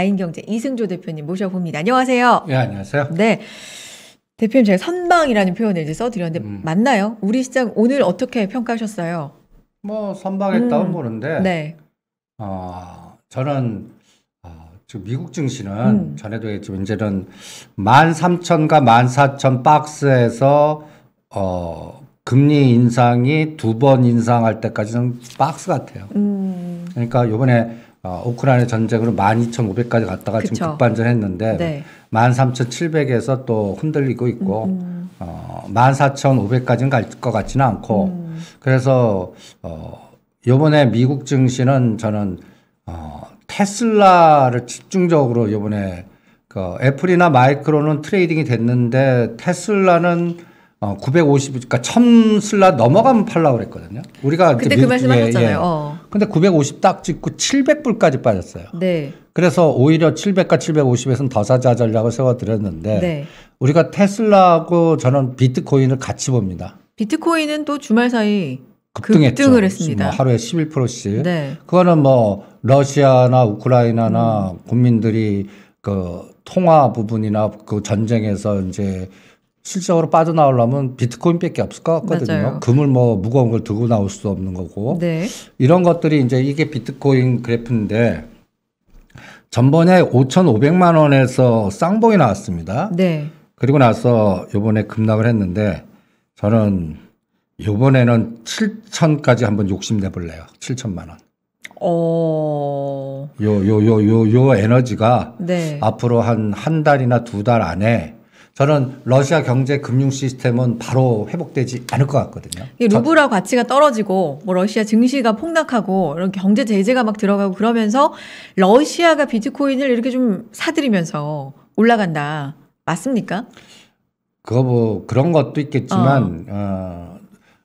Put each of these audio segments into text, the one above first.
다인경제 이승조 대표님 모셔봅니다. 안녕하세요. 예, 안녕하세요. 네. 대표님 제가 선방이라는 표현을 이제 써드렸는데 음. 맞나요? 우리 시장 오늘 어떻게 평가하셨어요? 뭐 선방했다고 음. 보는데 네. 어, 저는 어, 지금 미국 증시는 음. 전에도 했지만 이제는 13,000과 14,000 박스에서 어, 금리 인상이 두 번 인상할 때까지는 박스 같아요. 음. 그러니까 요번에 어, 우크라이나 전쟁으로 12,500까지 갔다가 그쵸. 지금 급반전했는데 네. 13,700에서 또 흔들리고 있고 음, 음. 어, 14,500까지는 갈 것 같지는 않고 음. 그래서 어, 요번에 미국 증시는 저는 어, 테슬라를 집중적으로 요번에 그 애플이나 마이크로는 트레이딩이 됐는데 테슬라는 어, 950 그러니까 1000 슬라 넘어가면 팔라 그랬거든요. 우리가 그때 미, 그 말씀 예, 하셨잖아요. 예. 어. 근데 950 딱 찍고 700불까지 빠졌어요. 네. 그래서 오히려 700과 750에서는 더 사자 전략을 세워 드렸는데 네. 우리가 테슬라하고 저는 비트코인을 같이 봅니다. 비트코인은 또 주말 사이 급등했죠. 급등을 했습니다. 뭐 하루에 11%씩. 네. 그거는 뭐 러시아나 우크라이나나 음. 국민들이 그 통화 부분이나 그 전쟁에서 이제 실적으로 빠져나오려면 비트코인밖에 없을 것 같거든요. 맞아요. 금을 뭐 무거운 걸 들고 나올 수 없는 거고 네. 이런 것들이 이제 이게 비트코인 그래프인데 전번에 5,500만 원에서 쌍봉이 나왔습니다. 네. 그리고 나서 요번에 급락을 했는데 저는 요번에는 7 0 0 0까지 한번 욕심 내볼래요. 7 0 0 0만 원. 어. 요, 요, 요, 요, 요 에너지가 네. 앞으로 한 한 달이나 두 달 안에 저는 러시아 경제 금융 시스템은 바로 회복되지 않을 것 같거든요. 루블화 가치가 떨어지고 뭐 러시아 증시가 폭락하고 이런 경제 제재가 막 들어가고 그러면서 러시아가 비트코인을 이렇게 좀 사들이면서 올라간다. 맞습니까? 그거 뭐 그런 것도 있겠지만 어. 어,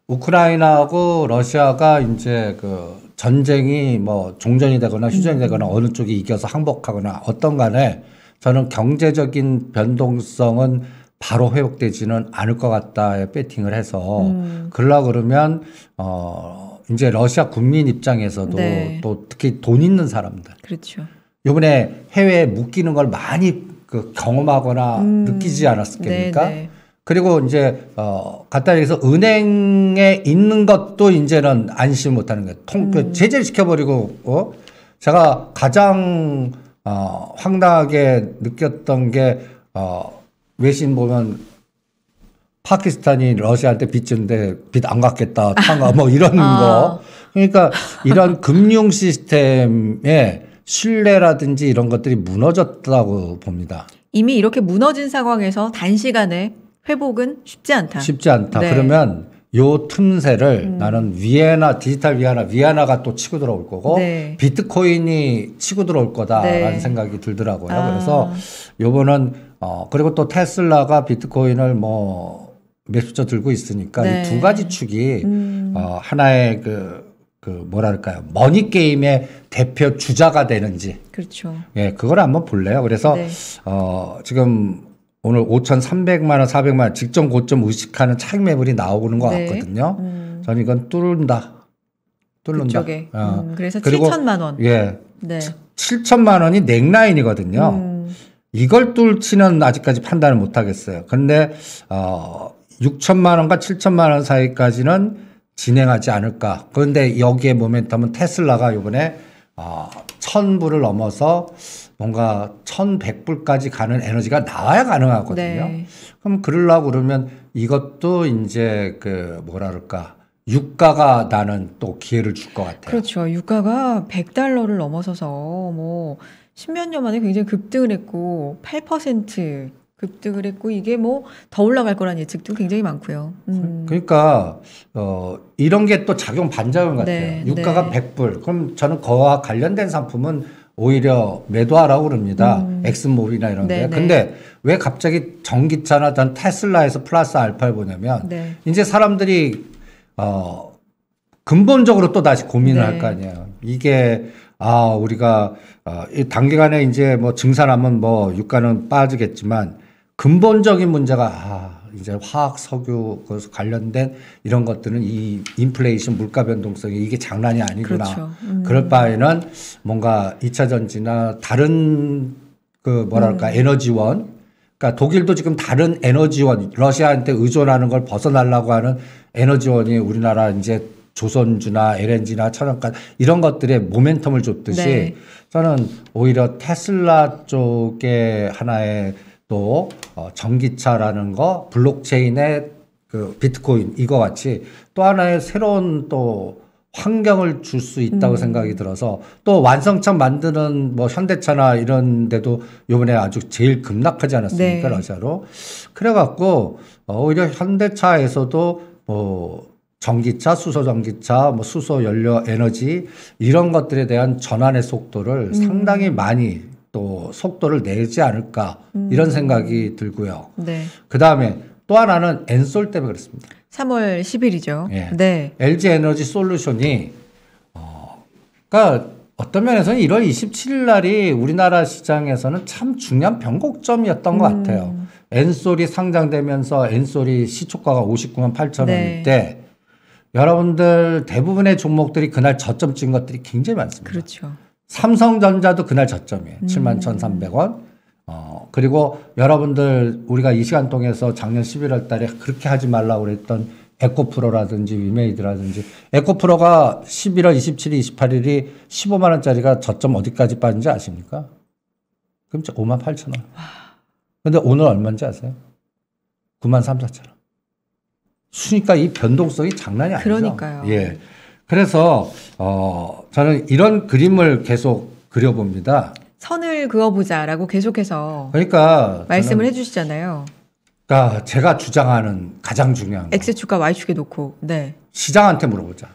우크라이나하고 러시아가 이제 그 전쟁이 뭐 종전이 되거나 휴전이 음. 되거나 어느 쪽이 이겨서 항복하거나 어떤 간에 저는 경제적인 변동성은 바로 회복되지는 않을 것 같다에 배팅을 해서 음. 글라 그러면 어 이제 러시아 국민 입장에서도 네. 또 특히 돈 있는 사람들. 그렇죠. 요번에 해외에 묶이는 걸 많이 그 경험하거나 음. 느끼지 않았습니까? 네, 네. 그리고 이제 어 간단히 해서 은행에 있는 것도 이제는 안심 못하는 거예요. 통 음. 제재를 시켜버리고 어? 제가 가장 어, 황당하게 느꼈던 게 어, 외신 보면 파키스탄이 러시아한테 빚준는데빚안 갚겠다, 탄가 뭐 이런 아. 거. 그러니까 이런 금융 시스템의 신뢰라든지 이런 것들이 무너졌다고 봅니다. 이미 이렇게 무너진 상황에서 단시간에 회복은 쉽지 않다. 쉽지 않다. 네. 그러면 요 틈새를 음. 나는 위에나 디지털 위아나 위아나가 또 치고 들어올 거고 네. 비트코인이 치고 들어올 거다라는 네. 생각이 들더라고요. 아. 그래서 요번은 어 그리고 또 테슬라가 비트코인을 뭐 몇십조 들고 있으니까 네. 이두 가지 축이 음. 어 하나의 그그 그 뭐랄까요 머니 게임의 대표 주자가 되는지 그렇죠. 예 그걸 한번 볼래요 그래서 네. 어 지금 오늘 5,300만 원, 400만 원 직전 고점 의식하는 차익 매물이 나오는 것 네. 같거든요. 음. 저는 이건 뚫는다. 뚫는다. 그쪽에. 어. 음. 그래서 7천만 원. 예. 네. 7천만 원이 넥라인이거든요. 음. 이걸 뚫치는 아직까지 판단을 못 하겠어요. 그런데어 6천만 원과 7천만 원 사이까지는 진행하지 않을까. 그런데 여기에 모멘텀은 테슬라가 요번에 어, 1 0 0 0불을 넘어서 뭔가 1 1 0 0불까지 가는 에너지가 나와야 가능하거든요. 네. 그럼 그럴라고 그러면 이것도 이제 그 뭐라 그럴까. 유가가 나는 또 기회를 줄 것 같아요. 그렇죠. 유가가 100달러를 넘어서서 뭐 십몇 년 만에 굉장히 급등을 했고 8% 급때을했고 이게 뭐 더 올라갈 거라는 예측도 굉장히 많고요. 음. 그, 그러니까 어 이런 게 또 작용 반작용 같아요. 네, 네. 유가가 네. 100불. 그럼 저는 거와 관련된 상품은 오히려 매도하라고 그럽니다. 음. 엑스몰이나 이런 네, 게. 네. 근데 왜 갑자기 전기차나 전 테슬라에서 플러스 알파를 보냐면 네. 이제 사람들이 어 근본적으로 또 다시 고민을 할거 네. 아니에요. 이게 아, 우리가 어, 이 단기간에 이제 뭐 증산하면 뭐 유가는 빠지겠지만 근본적인 문제가 아, 이제 화학 석유 그 관련된 이런 것들은 이 인플레이션 물가 변동성이 이게 장난이 아니구나. 그렇죠. 음. 그럴 바에는 뭔가 2차 전지나 다른 그 뭐랄까 음. 에너지원 그러니까 독일도 지금 다른 에너지원 러시아한테 의존하는 걸 벗어나려고 하는 에너지원이 우리나라 이제 조선주나 LNG나 천연가 이런 것들의 모멘텀을 줬듯이 네. 저는 오히려 테슬라 쪽에 하나의 또 어, 전기차라는 거, 블록체인의 그 비트코인 이거 같이 또 하나의 새로운 또 환경을 줄 수 있다고 음. 생각이 들어서 또 완성차 만드는 뭐 현대차나 이런 데도 요번에 아주 제일 급락하지 않았습니까 네. 러시아로 그래갖고 어, 오히려 현대차에서도 뭐 전기차, 수소 전기차, 뭐 수소 연료 에너지 이런 것들에 대한 전환의 속도를 음. 상당히 많이 또 속도를 내지 않을까 음. 이런 생각이 들고요. 네. 그 다음에 또 하나는 엔솔 때문에 그렇습니다. 3월 10일이죠. 예. 네. LG 에너지 솔루션이 어, 그니까 어떤 면에서는 1월 27일 날이 우리나라 시장에서는 참 중요한 변곡점이었던 음. 것 같아요. 엔솔이 상장되면서 엔솔이 시초가가 59만 8천 원일 네. 때 여러분들 대부분의 종목들이 그날 저점 찍은 것들이 굉장히 많습니다. 그렇죠. 삼성전자도 그날 저점이에요. 음. 7만 1,300원. 어, 그리고 여러분들 우리가 이 시간 통해서 작년 11월 달에 그렇게 하지 말라고 그랬던 에코프로라든지 위메이드라든지 에코프로가 11월 27일, 28일이 15만 원짜리가 저점 어디까지 빠진지 아십니까? 그럼 5만 8천 원. 근데 오늘 얼마인지 아세요? 9만 3, 4천 원. 수니까 이 변동성이 장난이 아니죠. 그러니까요. 예. 그래서 어 저는 이런 그림을 계속 그려봅니다. 선을 그어보자라고 계속해서 그러니까 말씀을 해주시잖아요. 그러니까 제가 주장하는 가장 중요한 X축과 Y축에 놓고 네. 시장한테 물어보자.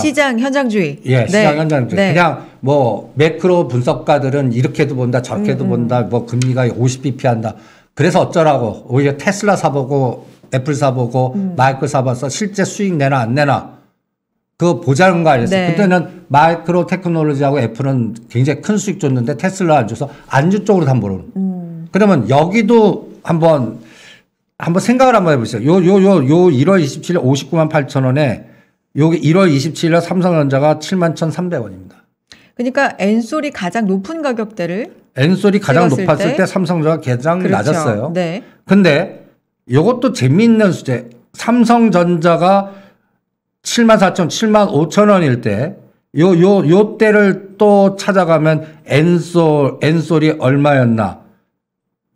시장 현장주의. 예, 네. 시장 현장주의. 네. 그냥 뭐 매크로 분석가들은 이렇게도 본다, 저렇게도 음음. 음. 본다, 뭐 금리가 50bp 한다. 그래서 어쩌라고 오히려 테슬라 사보고 애플 사보고 음. 마이크 사봐서 실제 수익 내나 안 내나 그 보자는 거 아니었어요. 네. 그때는 마이크로 테크놀로지하고 애플은 굉장히 큰 수익 줬는데 테슬라 안 줘서 안주 쪽으로 담보를. 음. 그러면 여기도 한번 한번 생각을 한번 해보세요. 요 요 요 요 1월 27일 59만 8천 원에 요기 1월 27일 삼성전자가 7만 1,300원입니다. 그러니까 엔솔이 가장 높은 가격대를 엔솔이 가장 높았을 때, 때 삼성전자가 가장 그렇죠. 낮았어요. 네. 근데 요것도 재미있는 수제. 삼성전자가 7만 4천, 7만 5천 원일 때, 요, 요, 요 때를 또 찾아가면 엔솔, 엔솔이 얼마였나.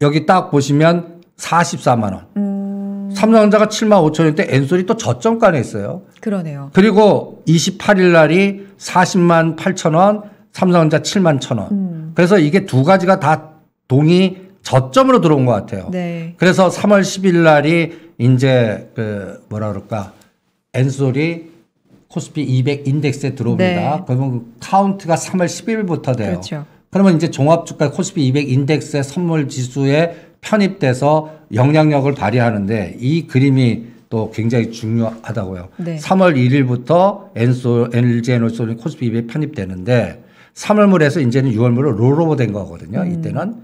여기 딱 보시면 44만원. 음. 삼성전자가 7만 5천 원일 때 엔솔이 또 저점가에 있어요. 그러네요. 그리고 28일 날이 40만 8천 원, 삼성전자 7만 1천 원. 음. 그래서 이게 두 가지가 다 동이 저점으로 들어온 것 같아요. 네. 그래서 3월 10일 날이 이제 그 뭐라 그럴까 엔솔이 코스피 200 인덱스에 들어옵니다. 네. 그러면 그 카운트가 3월 10일부터 돼요. 그렇죠. 그러면 이제 종합주가 코스피 200 인덱스의 선물 지수에 편입돼서 영향력을 발휘하는데 이 그림이 또 굉장히 중요하다고요. 네. 3월 1일부터 엔솔, 엔 LG 노솔이 코스피 200에 편입되는데 3월물에서 이제는 6월물로 롤오버 된 거거든요. 음. 이때는.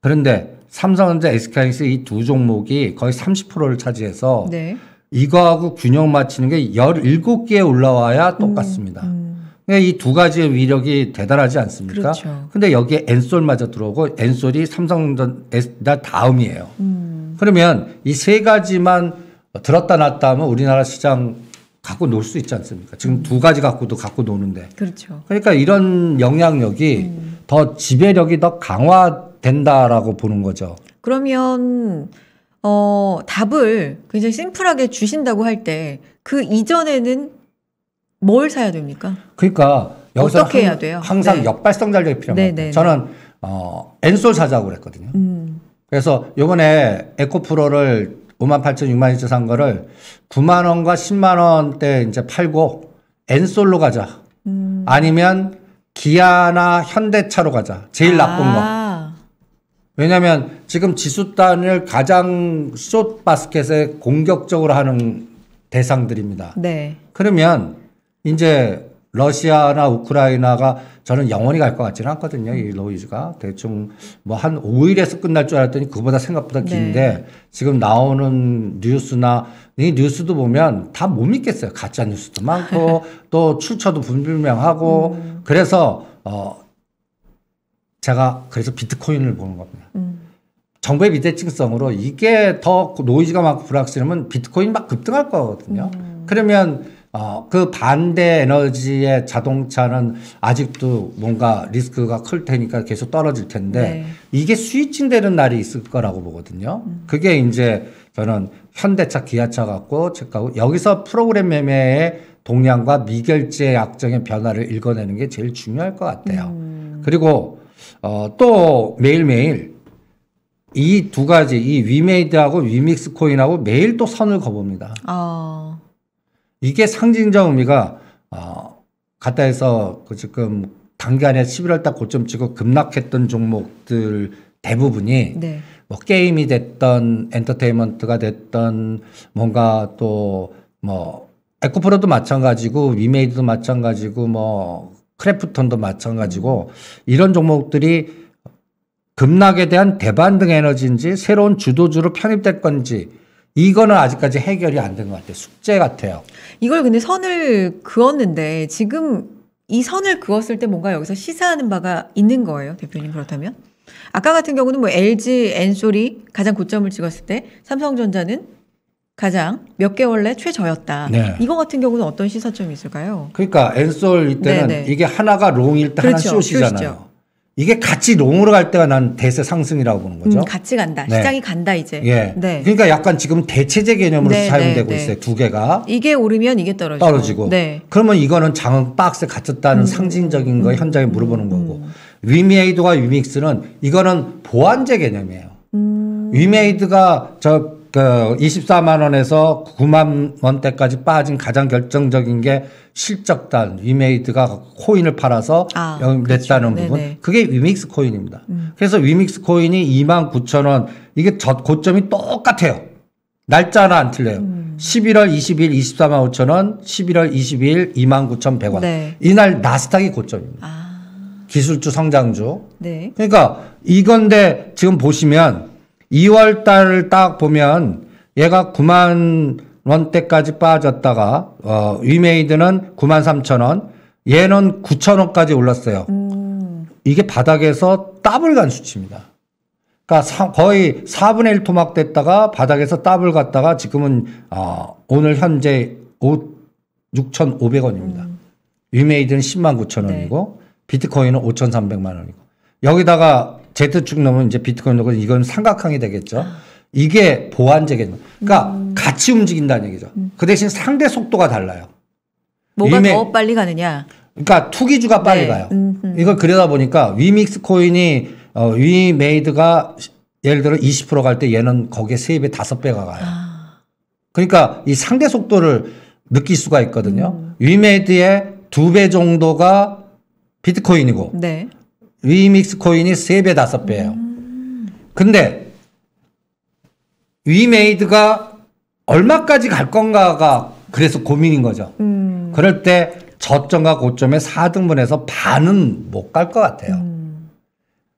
그런데 삼성전자 SK하이닉스 이 두 종목이 거의 30%를 차지해서 네. 이거하고 균형 맞추는 게1 7개 올라와야 음, 똑같습니다. 음, 음. 그러니까 이 두 가지의 위력이 대단하지 않습니까? 그렇죠. 근데 여기에 엔솔마저 들어오고 엔솔이 삼성전자 다음이에요. 음. 그러면 이 세 가지만 들었다 놨다 하면 우리나라 시장 갖고 놀 수 있지 않습니까? 지금 두 가지 갖고도 갖고 노는데. 그렇죠. 그러니까 이런 영향력이 음. 더 지배력이 더 강화된다라고 보는 거죠. 그러면 어, 답을 굉장히 심플하게 주신다고 할 때 그 이전에는 뭘 사야 됩니까? 그러니까 여기서 어떻게 해야 돼요? 항상 네. 역발성 전략이 필요합니다. 네, 네, 네, 저는 어, 엔솔 사자고 그랬거든요. 음. 그래서 요번에 에코프로를 5만 8천, 6만 2천 산 거를 9만 원과 10만 원대 이제 팔고 엔솔로 가자. 음. 아니면 기아나 현대차로 가자. 제일 아. 나쁜 거. 왜냐하면 지금 지수단을 가장 숏 바스켓에 공격적으로 하는 대상들입니다. 네. 그러면 이제 러시아나 우크라이나가 저는 영원히 갈 것 같지는 않거든요. 이 로이즈가 대충 뭐 한 5일에서 끝날 줄 알았더니 그보다 생각보다 네. 긴데 네. 지금 나오는 뉴스나 이 뉴스도 보면 다 못 믿겠어요. 가짜 뉴스도 많고 또 출처도 불분명하고 음. 그래서 어 제가 그래서 비트코인을 보는 겁니다. 음. 정부의 비대칭성으로 이게 더 노이즈가 많고 불확실하면 비트코인 막 급등할 거거든요. 음. 그러면 어, 그 반대 에너지의 자동차는 아직도 뭔가 리스크가 클 테니까 계속 떨어질 텐데 네. 이게 스위칭 되는 날이 있을 거라고 보거든요. 음. 그게 이제 저는 현대차, 기아차 갖고 책하고 여기서 프로그램 매매의 동향과 미결제 약정의 변화를 읽어내는 게 제일 중요할 것 같아요. 음. 그리고 어, 또 매일매일 이 두 가지 이 위메이드하고 위믹스 코인하고 매일 또 선을 거봅니다. 어. 아. 이게 상징적 의미가 어, 갔다 해서 그 지금 단기간에 11월 딱 고점 찍고 급락했던 종목들 대부분이 네. 뭐 게임이 됐던 엔터테인먼트가 됐던 뭔가 또 뭐 에코프로도 마찬가지고 위메이드도 마찬가지고 뭐 크래프톤도 마찬가지고 이런 종목들이 급락에 대한 대반등 에너지인지 새로운 주도주로 편입될 건지 이거는 아직까지 해결이 안 된 것 같아요. 숙제 같아요. 이걸 근데 선을 그었는데 지금 이 선을 그었을 때 뭔가 여기서 시사하는 바가 있는 거예요, 대표님 그렇다면? 아까 같은 경우는 뭐 LG, 엔소리 가장 고점을 찍었을 때 삼성전자는 가장 몇 개월 내 최저였다. 네. 이거 같은 경우는 어떤 시사점이 있을까요? 그러니까 엔솔일 때는 네네. 이게 하나가 롱일 때 그렇죠. 하나 쇼시잖아요. 이게 같이 롱으로 갈 때가 난 대세 상승이라고 보는 거죠. 음, 같이 간다. 네. 시장이 간다 이제. 예. 네. 그러니까 약간 지금 대체제 개념으로 네, 사용되고 네, 네. 있어요. 두 개가. 이게 오르면 이게 떨어지고. 떨어지고. 네. 그러면 이거는 장은 박스에 갇혔다는 음. 상징적인 거 음. 현장에 물어보는 거고. 음. 위메이드와 위믹스는 이거는 보완제 개념이에요. 음. 위메이드가 저그 24만 원에서 9만 원대까지 빠진 가장 결정적인 게 실적단 위메이드가 코인을 팔아서 아, 냈다는 그렇죠. 부분. 네네. 그게 위믹스 코인입니다. 음. 그래서 위믹스 코인이 2만 9천 원 이게 저 고점이 똑같아요. 날짜 하나 안 틀려요. 음. 11월 20일 24만 5천 원, 11월 2 0일 2만 9천 100원. 네. 이날 나스닥이 고점입니다. 아. 기술주 성장주. 네. 그러니까 이건데 지금 보시면 2월 달을 딱 보면 얘가 9만 원대까지 빠졌다가 어 위메이드는 9만 3천 원, 얘는 9천 원까지 올랐어요. 음. 이게 바닥에서 더블 간 수치입니다. 그러니까 사, 거의 4분의 1 토막 됐다가 바닥에서 더블 갔다가 지금은 어 오늘 현재 5 6,500원입니다. 음. 위메이드는 10만 9천 원이고 네. 비트코인은 5,300만 원이고 여기다가 Z축 넘으면 이제 비트코인 넘고 이건 삼각형이 되겠죠. 이게 보완재겠죠. 그러니까 음. 같이 움직인다는 얘기죠. 음. 그 대신 상대 속도가 달라요. 뭐가 더 빨리 가느냐. 그러니까 투기주가 빨리 네. 가요. 음흠. 음. 이걸 그려다 보니까 위믹스 코인이 어, 위메이드가 예를 들어 20%갈 때 얘는 거기에 세입에 5배가 가요. 아. 그러니까 이 상대 속도를 느낄 수가 있거든요. 음. 위메이드의 2배 정도가 비트코인이고 네. 위믹스 코인이 3배, 5배예요. 근데 위메이드가 얼마까지 갈 건가가 그래서 고민인 거죠. 음. 그럴 때 저점과 고점의 4등분에서 반은 못 갈 것 같아요. 음.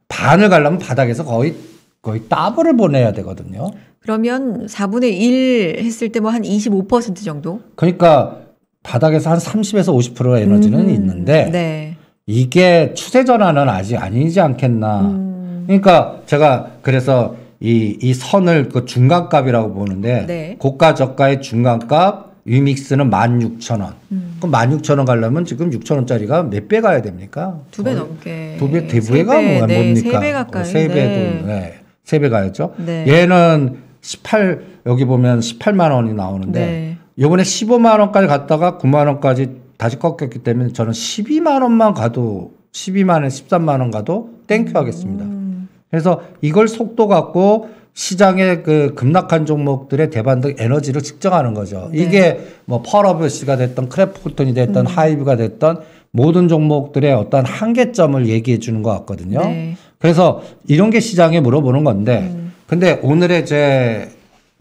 반을 가려면 바닥에서 거의 거의 더블을 보내야 되거든요. 그러면 4분의 1 했을 때 뭐 한 25% 정도? 그러니까 바닥에서 한 30에서 50%의 에너지는 음. 있는데 네. 이게 추세 전환은 아직 아니지 않겠나. 음. 그러니까 제가 그래서 이, 이 선을 그 중간값이라고 보는데 네. 고가 저가의 중간값 위믹스는 만0 0원 음. 그럼 0 0 0원 가려면 지금 6 0 0 0 원짜리가몇 배 가야 됩니까? 두 배 넘게. 두 배, 대부회가 네. 뭐, 네, 뭡니까? 세 배 가까이. 세배 네. 네. 세 배 가야죠. 네. 얘는 18 여기 보면 1 8만 원이 나오는데 네. 요번에 1 5만 원까지 갔다가 9만 원까지 다시 꺾였기 때문에 저는 12만 원만 가도 12만 원, 13만 원 가도 땡큐 하겠습니다. 음. 그래서 이걸 속도 갖고 시장의 그 급락한 종목들의 대반등 에너지를 측정하는 거죠. 네. 이게 뭐 펄어브시가 됐던 크래프톤이 됐던 음. 하이브가 됐던 모든 종목들의 어떤 한계점을 얘기해 주는 것 같거든요. 네. 그래서 이런 게 시장에 물어보는 건데, 음. 근데 오늘의 제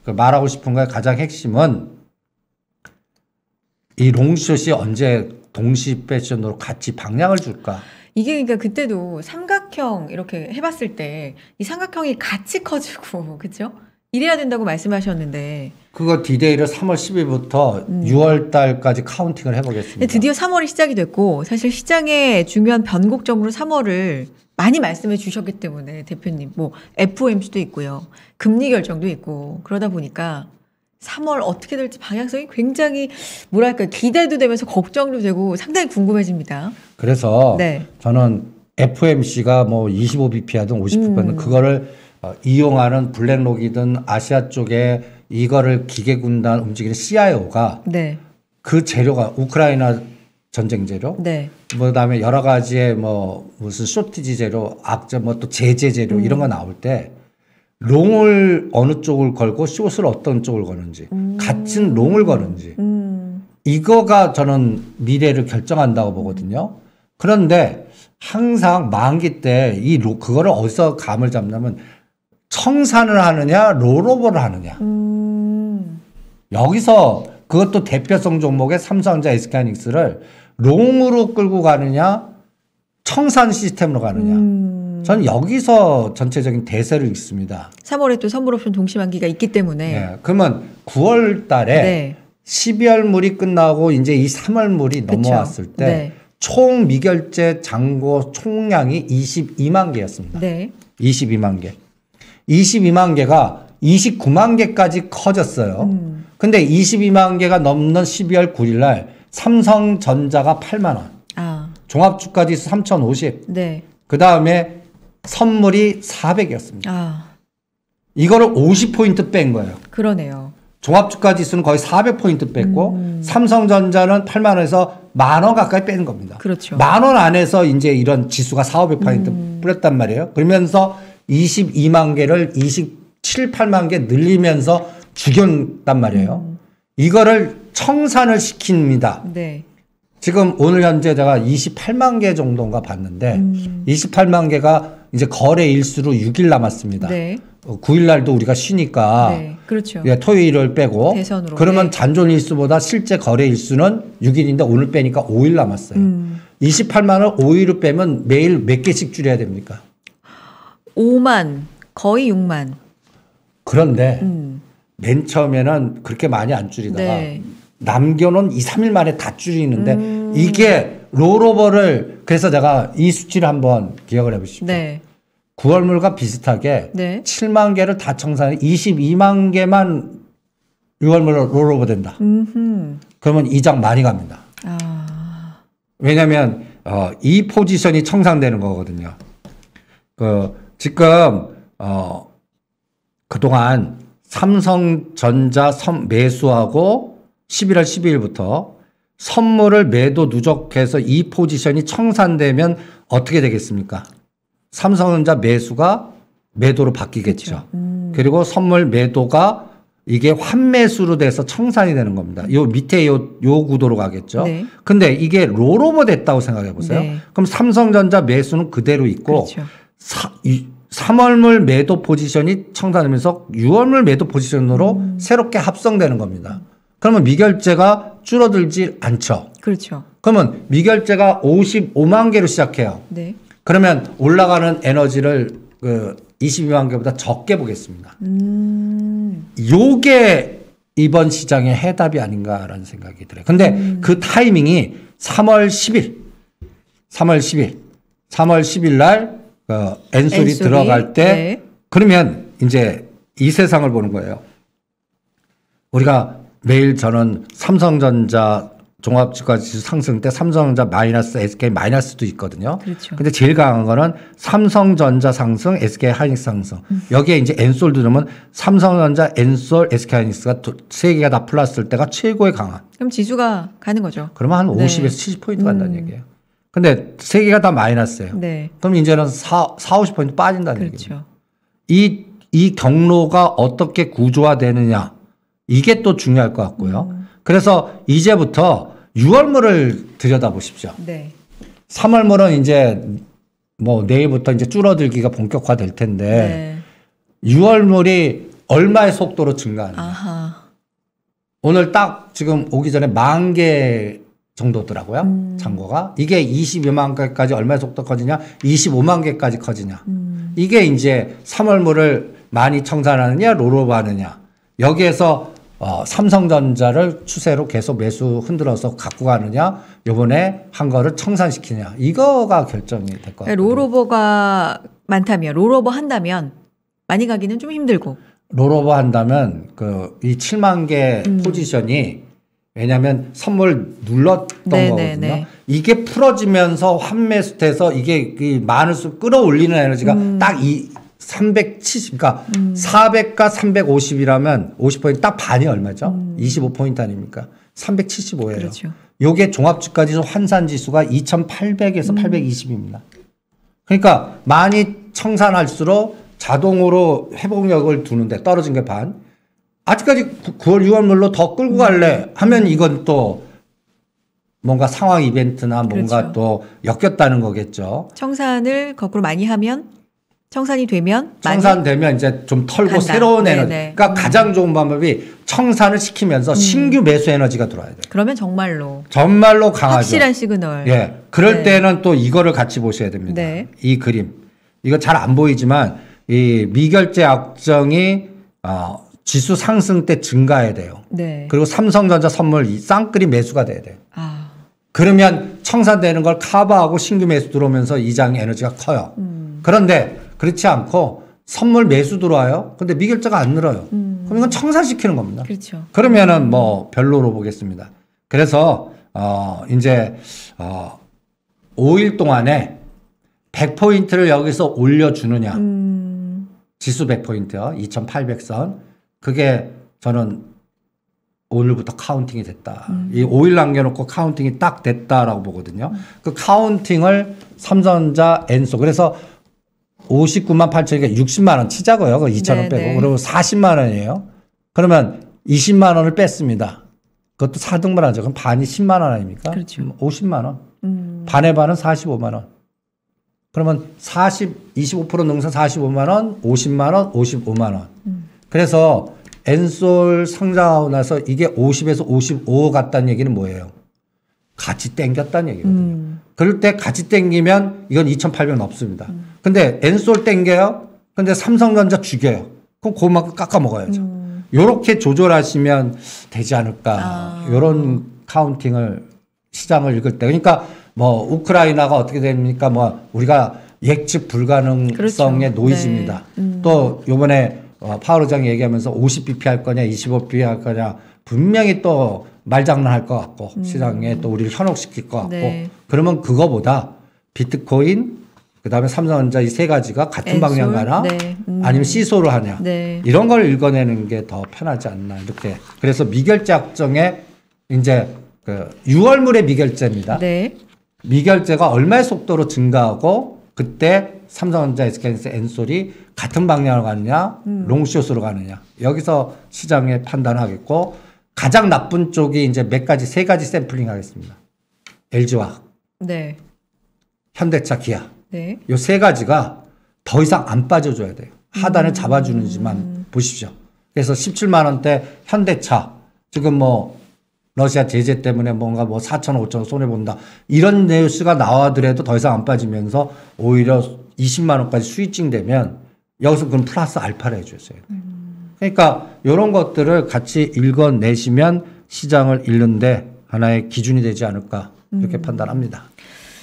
그 말하고 싶은 거의 가장 핵심은 이 롱숏이 언제 동시 패션으로 같이 방향을 줄까? 이게 그러니까 그때도 삼각형 이렇게 해봤을 때 이 삼각형이 같이 커지고 그죠? 이래야 된다고 말씀하셨는데 그거 디데이를 3월 10일부터 음. 6월 달까지 카운팅을 해보겠습니다. 드디어 3월이 시작이 됐고 사실 시장의 중요한 변곡점으로 3월을 많이 말씀해 주셨기 때문에 대표님 뭐 FOMC도 있고요. 금리 결정도 있고 그러다 보니까 3월 어떻게 될지 방향성이 굉장히 뭐랄까 기대도 되면서 걱정도 되고 상당히 궁금해집니다. 그래서 네. 저는 FMC가 뭐 25bp하든 50bp든 음. 그거를 어, 이용하는 블랙록이든 아시아 쪽에 이거를 기계군단 움직이는 CIO가 네. 그 재료가 우크라이나 전쟁 재료, 네. 뭐 그다음에 여러 가지의 뭐 무슨 쇼티지 재료, 악재 뭐 또 제재 재료 음. 이런 거 나올 때 롱을 어느 쪽을 걸고 시옷을 어떤 쪽을 거는지 음. 같은 롱을 거는지 음. 이거가 저는 미래를 결정한다고 보거든요. 그런데 항상 만기 때 이 그거를 어디서 감을 잡냐면 청산을 하느냐 롤오버를 하느냐 음. 여기서 그것도 대표성 종목의 삼성전자 에스카닉스를 롱으로 끌고 가느냐 청산 시스템으로 가느냐 음. 저는 여기서 전체적인 대세를 읽습니다. 3월에 또 선물 옵션 동시 만기가 있기 때문에. 네. 그러면 9월 달에 네. 12월 물이 끝나고 이제 이 3월 물이 넘어왔을 때 네. 총 미결제 잔고 총량이 22만 개였습니다. 네. 22만 개. 22만 개가 29만 개까지 커졌어요. 음. 근데 22만 개가 넘는 12월 9일 날 삼성전자가 8만 원. 아. 종합주가지수 3,050. 네. 그다음에 선물이 400이었습니다. 아. 이거를 50포인트 뺀 거예요. 그러네요. 종합주가 지수는 거의 400포인트 뺐고 음. 삼성전자는 8만 원에서 만원 가까이 빼는 겁니다. 그렇죠. 만원 안에서 이제 이런 지수가 4, 500포인트 음. 뿌렸단 말이에요. 그러면서 22만 개를 27, 8만 개 늘리면서 죽였단 말이에요. 음. 이거를 청산을 시킵니다. 네. 지금 오늘 현재 제가 28만 개 정도인가 봤는데 음. 28만 개가 이제 거래 일수로 6일 남았습니다. 네. 9일 어, 날도 우리가 쉬니까 네, 그렇죠. 토요일을 빼고 대선으로, 그러면 네. 잔존 일수보다 실제 거래 일수는 6일인데 오늘 빼니까 5일 남았어요. 음. 28만 원 5일을 빼면 매일 몇 개씩 줄여야 됩니까? 5만 거의 6만. 그런데 음. 맨 처음에는 그렇게 많이 안 줄이다가 네. 남겨놓은 2, 3일 만에 다 줄이는데 음. 이게 롤오버를 그래서 제가 이 수치를 한번 기억을 해보십시오. 네. 9월물과 비슷하게 네. 7만 개를 다 청산해 22만 개만 6월물로 롤오버 된다. 음흠. 그러면 이장 많이 갑니다. 아. 왜냐하면 어, 이 포지션이 청산되는 거거든요. 그 지금 어, 그동안 삼성전자 선 매수하고 11월 12일부터 선물을 매도 누적해서 이 포지션이 청산되면 어떻게 되겠습니까? 삼성전자 매수가 매도로 바뀌겠죠. 네. 음. 그리고 선물 매도가 이게 환매수로 돼서 청산이 되는 겁니다. 요 밑에 요, 요 구도로 가겠죠. 네. 근데 이게 롤오버 됐다고 생각해 보세요. 네. 그럼 삼성전자 매수는 그대로 있고 그렇죠. 사, 이, 3월물 매도 포지션이 청산되면서 6월물 매도 포지션으로 음. 새롭게 합성되는 겁니다. 그러면 미결제가 줄어들지 않죠. 그렇죠. 그러면 미결제가 55만 개로 시작해요. 네. 그러면 올라가는 에너지를 그 22만 개보다 적게 보겠습니다. 음. 요게 이번 시장의 해답이 아닌가라는 생각이 들어요. 근데 음. 그 타이밍이 3월 10일, 3월 10일, 3월 10일 날 어, 엔솔이, 엔솔이 들어갈 때 네. 그러면 이제 이 세상을 보는 거예요. 우리가 매일 저는 삼성전자 종합주가지수 상승 때 삼성전자 마이너스 SK 마이너스도 있거든요. 그렇죠. 근데 제일 강한 거는 삼성전자 상승, SK 하이닉스 상승. 음. 여기에 이제 엔솔도 넣으면 삼성전자, 엔솔, SK 하이닉스가 세 개가 다 플러스일 때가 최고의 강한. 그럼 지수가 가는 거죠. 그러면 한 네. 50에서 70 포인트 간다는 음. 얘기예요. 근데 세 개가 다 마이너스예요. 네. 그럼 이제는 4, 4, 50 포인트 빠진다는 그렇죠. 얘기죠 이, 이 경로가 어떻게 구조화되느냐 이게 또 중요할 것 같고요. 음. 그래서 이제부터 6월물을 들여다보십시오. 네. 3월물은 이제 뭐 내일부터 이제 줄어들기가 본격화될 텐데 네. 6월물이 얼마의 속도로 증가하는가. 오늘 딱 지금 오기 전에 만 개 정도더라고요. 음. 잔고가. 이게 22만 개까지 얼마의 속도 커지냐? 25만 개까지 커지냐? 음. 이게 이제 3월물을 많이 청산하느냐, 로로하느냐 여기에서 어, 삼성전자를 추세로 계속 매수 흔들어서 갖고 가느냐, 요번에 한 거를 청산시키냐, 이거가 결정이 될것 같아요. 롤오버가 많다면, 롤오버 한다면 많이 가기는 좀 힘들고. 롤오버 한다면 그 이 7만 개 음. 포지션이 왜냐하면 선물 눌렀던 네네네. 네, 거거든요. 네. 이게 풀어지면서 환매수돼서 이게 그 많을수록 끌어올리는 에너지가 음. 딱이 370 그러니까 음. 400과 350이라면 50포인트 딱 반이 얼마죠? 음. 25포인트 아닙니까? 375예요. 그렇죠. 요게 종합주까지 환산 지수가 2800에서 음. 820입니다. 그러니까 많이 청산할수록 자동으로 회복력을 두는데 떨어진 게 반. 아직까지 9월 6월물로 더 끌고 갈래 하면 음. 이건 또 뭔가 상황 이벤트나 뭔가 그렇죠. 또 엮였다는 거겠죠. 청산을 거꾸로 많이 하면 청산이 되면 청산되면 이제 좀 털고 간다. 새로운 네, 에너지. 네 그러니까 음. 가장 좋은 방법이 청산을 시키면서 음. 신규 매수 에너지가 들어와야 돼요. 그러면 정말로 정말로 강하죠. 확실한 시그널. 예. 그럴 네. 때는 또 이거를 같이 보셔야 됩니다. 네. 이 그림. 이거 잘 안 보이지만 이 미결제 악정이 어, 지수 상승 때 증가해야 돼요. 네. 그리고 삼성전자 선물 이 쌍끌이 매수가 돼야 돼요. 아. 그러면 청산되는 걸 카바하고 신규 매수 들어오면서 이장 에너지가 커요. 음. 그런데 그렇지 않고 선물 매수 들어와요. 근데 미결자가 안 늘어요. 음. 그럼 이건 청산시키는 겁니다. 그렇죠. 그러면은 뭐 별로로 보겠습니다. 그래서 어 이제 어 5일 동안에 100포인트를 여기서 올려 주느냐. 음. 지수 100포인트요. 2800선. 그게 저는 오늘부터 카운팅이 됐다. 음. 이 5일 남겨놓고 카운팅이 딱 됐다라고 보거든요. 음. 그 카운팅을 삼성전자 엔소. 그래서 59만 8천, 이러니까 60만 원 치자고요. 그 2천 원 네, 빼고. 그리고 40만 원이에요. 그러면 20만 원을 뺐습니다. 그것도 4등분 하죠. 그럼 반이 10만 원 아닙니까? 그렇죠. 50만 원. 음. 반의 반은 45만 원. 그러면 40, 25% 능선 45만 원, 50만 원, 55만 원. 음. 그래서 엔솔 상장하고 나서 이게 50에서 55 같다는 얘기는 뭐예요? 같이 땡겼다는 얘기거든요. 음. 그럴 때 같이 땡기면 이건 2,800원없습니다 음. 근데 엔솔 땡겨요. 근데 삼성전자 죽여요. 그럼 그만큼 깎아 먹어야죠. 음. 요렇게 조절하시면 되지 않을까. 아. 요런 카운팅을 시장을 읽을 때. 그러니까 뭐 우크라이나가 어떻게 됩니까? 뭐 우리가 예측 불가능성의 그렇죠. 노이즈입니다. 네. 음. 또 요번에 어, 파월 의장 얘기하면서 50bp 할 거냐 25bp 할 거냐 분명히 또 말장난할 것 같고 음. 시장에 또 우리를 현혹시킬 것 같고 네. 그러면 그거보다 비트코인 그다음에 삼성전자 이 세 가지가 같은 애솔? 방향 가나 네. 음. 아니면 시소를 하냐 네. 이런 걸 읽어내는 게 더 편하지 않나 이렇게 그래서 미결제 확정에 이제 그 6월물의 미결제입니다. 네. 미결제가 얼마의 속도로 증가하고 그때 삼성전자 SKNS 엔솔이 같은 방향으로 가느냐 음. 롱숏으로 가느냐 여기서 시장에 판단하겠고 가장 나쁜 쪽이 이제 몇 가지 세 가지 샘플링 하겠습니다. l g 화 네. 현대차, 기아. 네. 요세 가지가 더 이상 안 빠져줘야 돼요. 하단을 음. 잡아주는지만 음. 보십시오. 그래서 17만 원대 현대차 지금 뭐 러시아 제재 때문에 뭔가 뭐 4천 5천 손해 본다 이런 뉴스가 나와더라도 더 이상 안 빠지면서 오히려 20만 원까지 수익증 되면 여기서 그럼 플러스 알파를 해줘야 요 음. 그러니까 이런 것들을 같이 읽어내시면 시장을 읽는데 하나의 기준이 되지 않을까 이렇게 음. 판단합니다.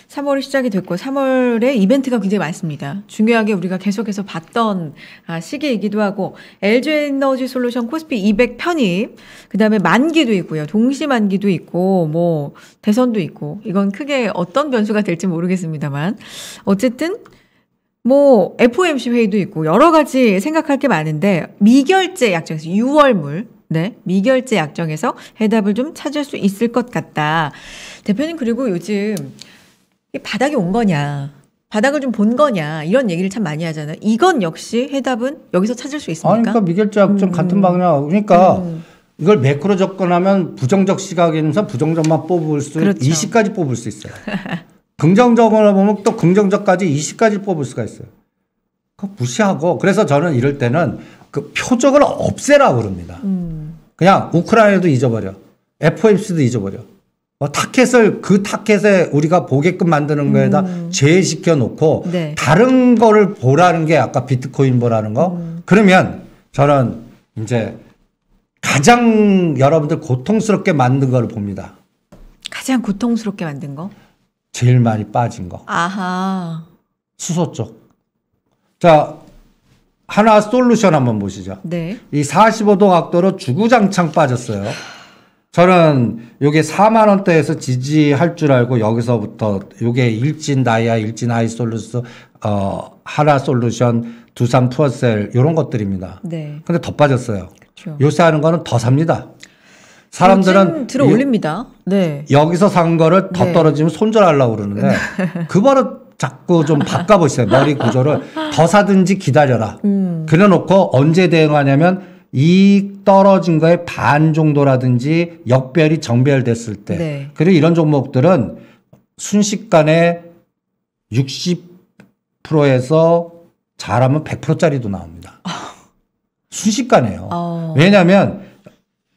3월이 시작이 됐고 3월에 이벤트가 굉장히 많습니다. 중요하게 우리가 계속해서 봤던 아, 시기이기도 하고 LG 에너지 솔루션 코스피 200 편입, 그다음에 만기도 있고요. 동시 만기도 있고 뭐 대선도 있고 이건 크게 어떤 변수가 될지 모르겠습니다만 어쨌든 뭐 FOMC 회의도 있고 여러 가지 생각할 게 많은데 미결제 약정에서 6월물 네 미결제 약정에서 해답을 좀 찾을 수 있을 것 같다. 대표님 그리고 요즘 바닥이 온 거냐 바닥을 좀 본 거냐 이런 얘기를 참 많이 하잖아요. 이건 역시 해답은 여기서 찾을 수 있습니까? 아니, 그러니까 미결제 약정 음. 같은 방향 그러니까. 음. 이걸 매크로 접근하면 부정적 시각에서 부정적만 뽑을 수, 그렇죠. 20까지 뽑을 수 있어요. 긍정적으로 보면 또 긍정적까지 20까지 뽑을 수가 있어요. 그거 무시하고 그래서 저는 이럴 때는 그 표적을 없애라 그럽니다. 음. 그냥 우크라이나도 잊어버려. FOMC도 잊어버려. 뭐 타켓을 그 타켓에 우리가 보게끔 만드는 거에다 음. 제외시켜 놓고 네. 다른 거를 보라는 게 아까 비트코인 보라는 거. 음. 그러면 저는 이제 가장 여러분들 고통스럽게 만든 거를 봅니다. 가장 고통스럽게 만든 거? 제일 많이 빠진 거. 아하. 수소 쪽. 자, 하나 솔루션 한번 보시죠. 네. 이 45도 각도로 주구장창 빠졌어요. 저는 요게 4만 원대에서 지지할 줄 알고 여기서부터 요게 일진 다이아, 일진 하이 솔루스, 어, 하나 솔루션, 두산 푸어셀 요런 것들입니다. 네. 근데 더 빠졌어요. 그렇죠. 요새 하는 거는 더 삽니다. 사람들은 들어 올립니다. 네. 여기서 산 거를 더 네. 떨어지면 손절하려고 그러는데 네. 그 바로 자꾸 좀 바꿔보세요. 머리 구조를 더 사든지 기다려라. 음. 그래놓고 언제 대응하냐면 이 떨어진 거의 반 정도라든지 역별이 정별됐을 때. 네. 그리고 이런 종목들은 순식간에 60%에서 잘하면 100%짜리도 나옵니다. 아. 순식간에요. 어. 아. 왜냐하면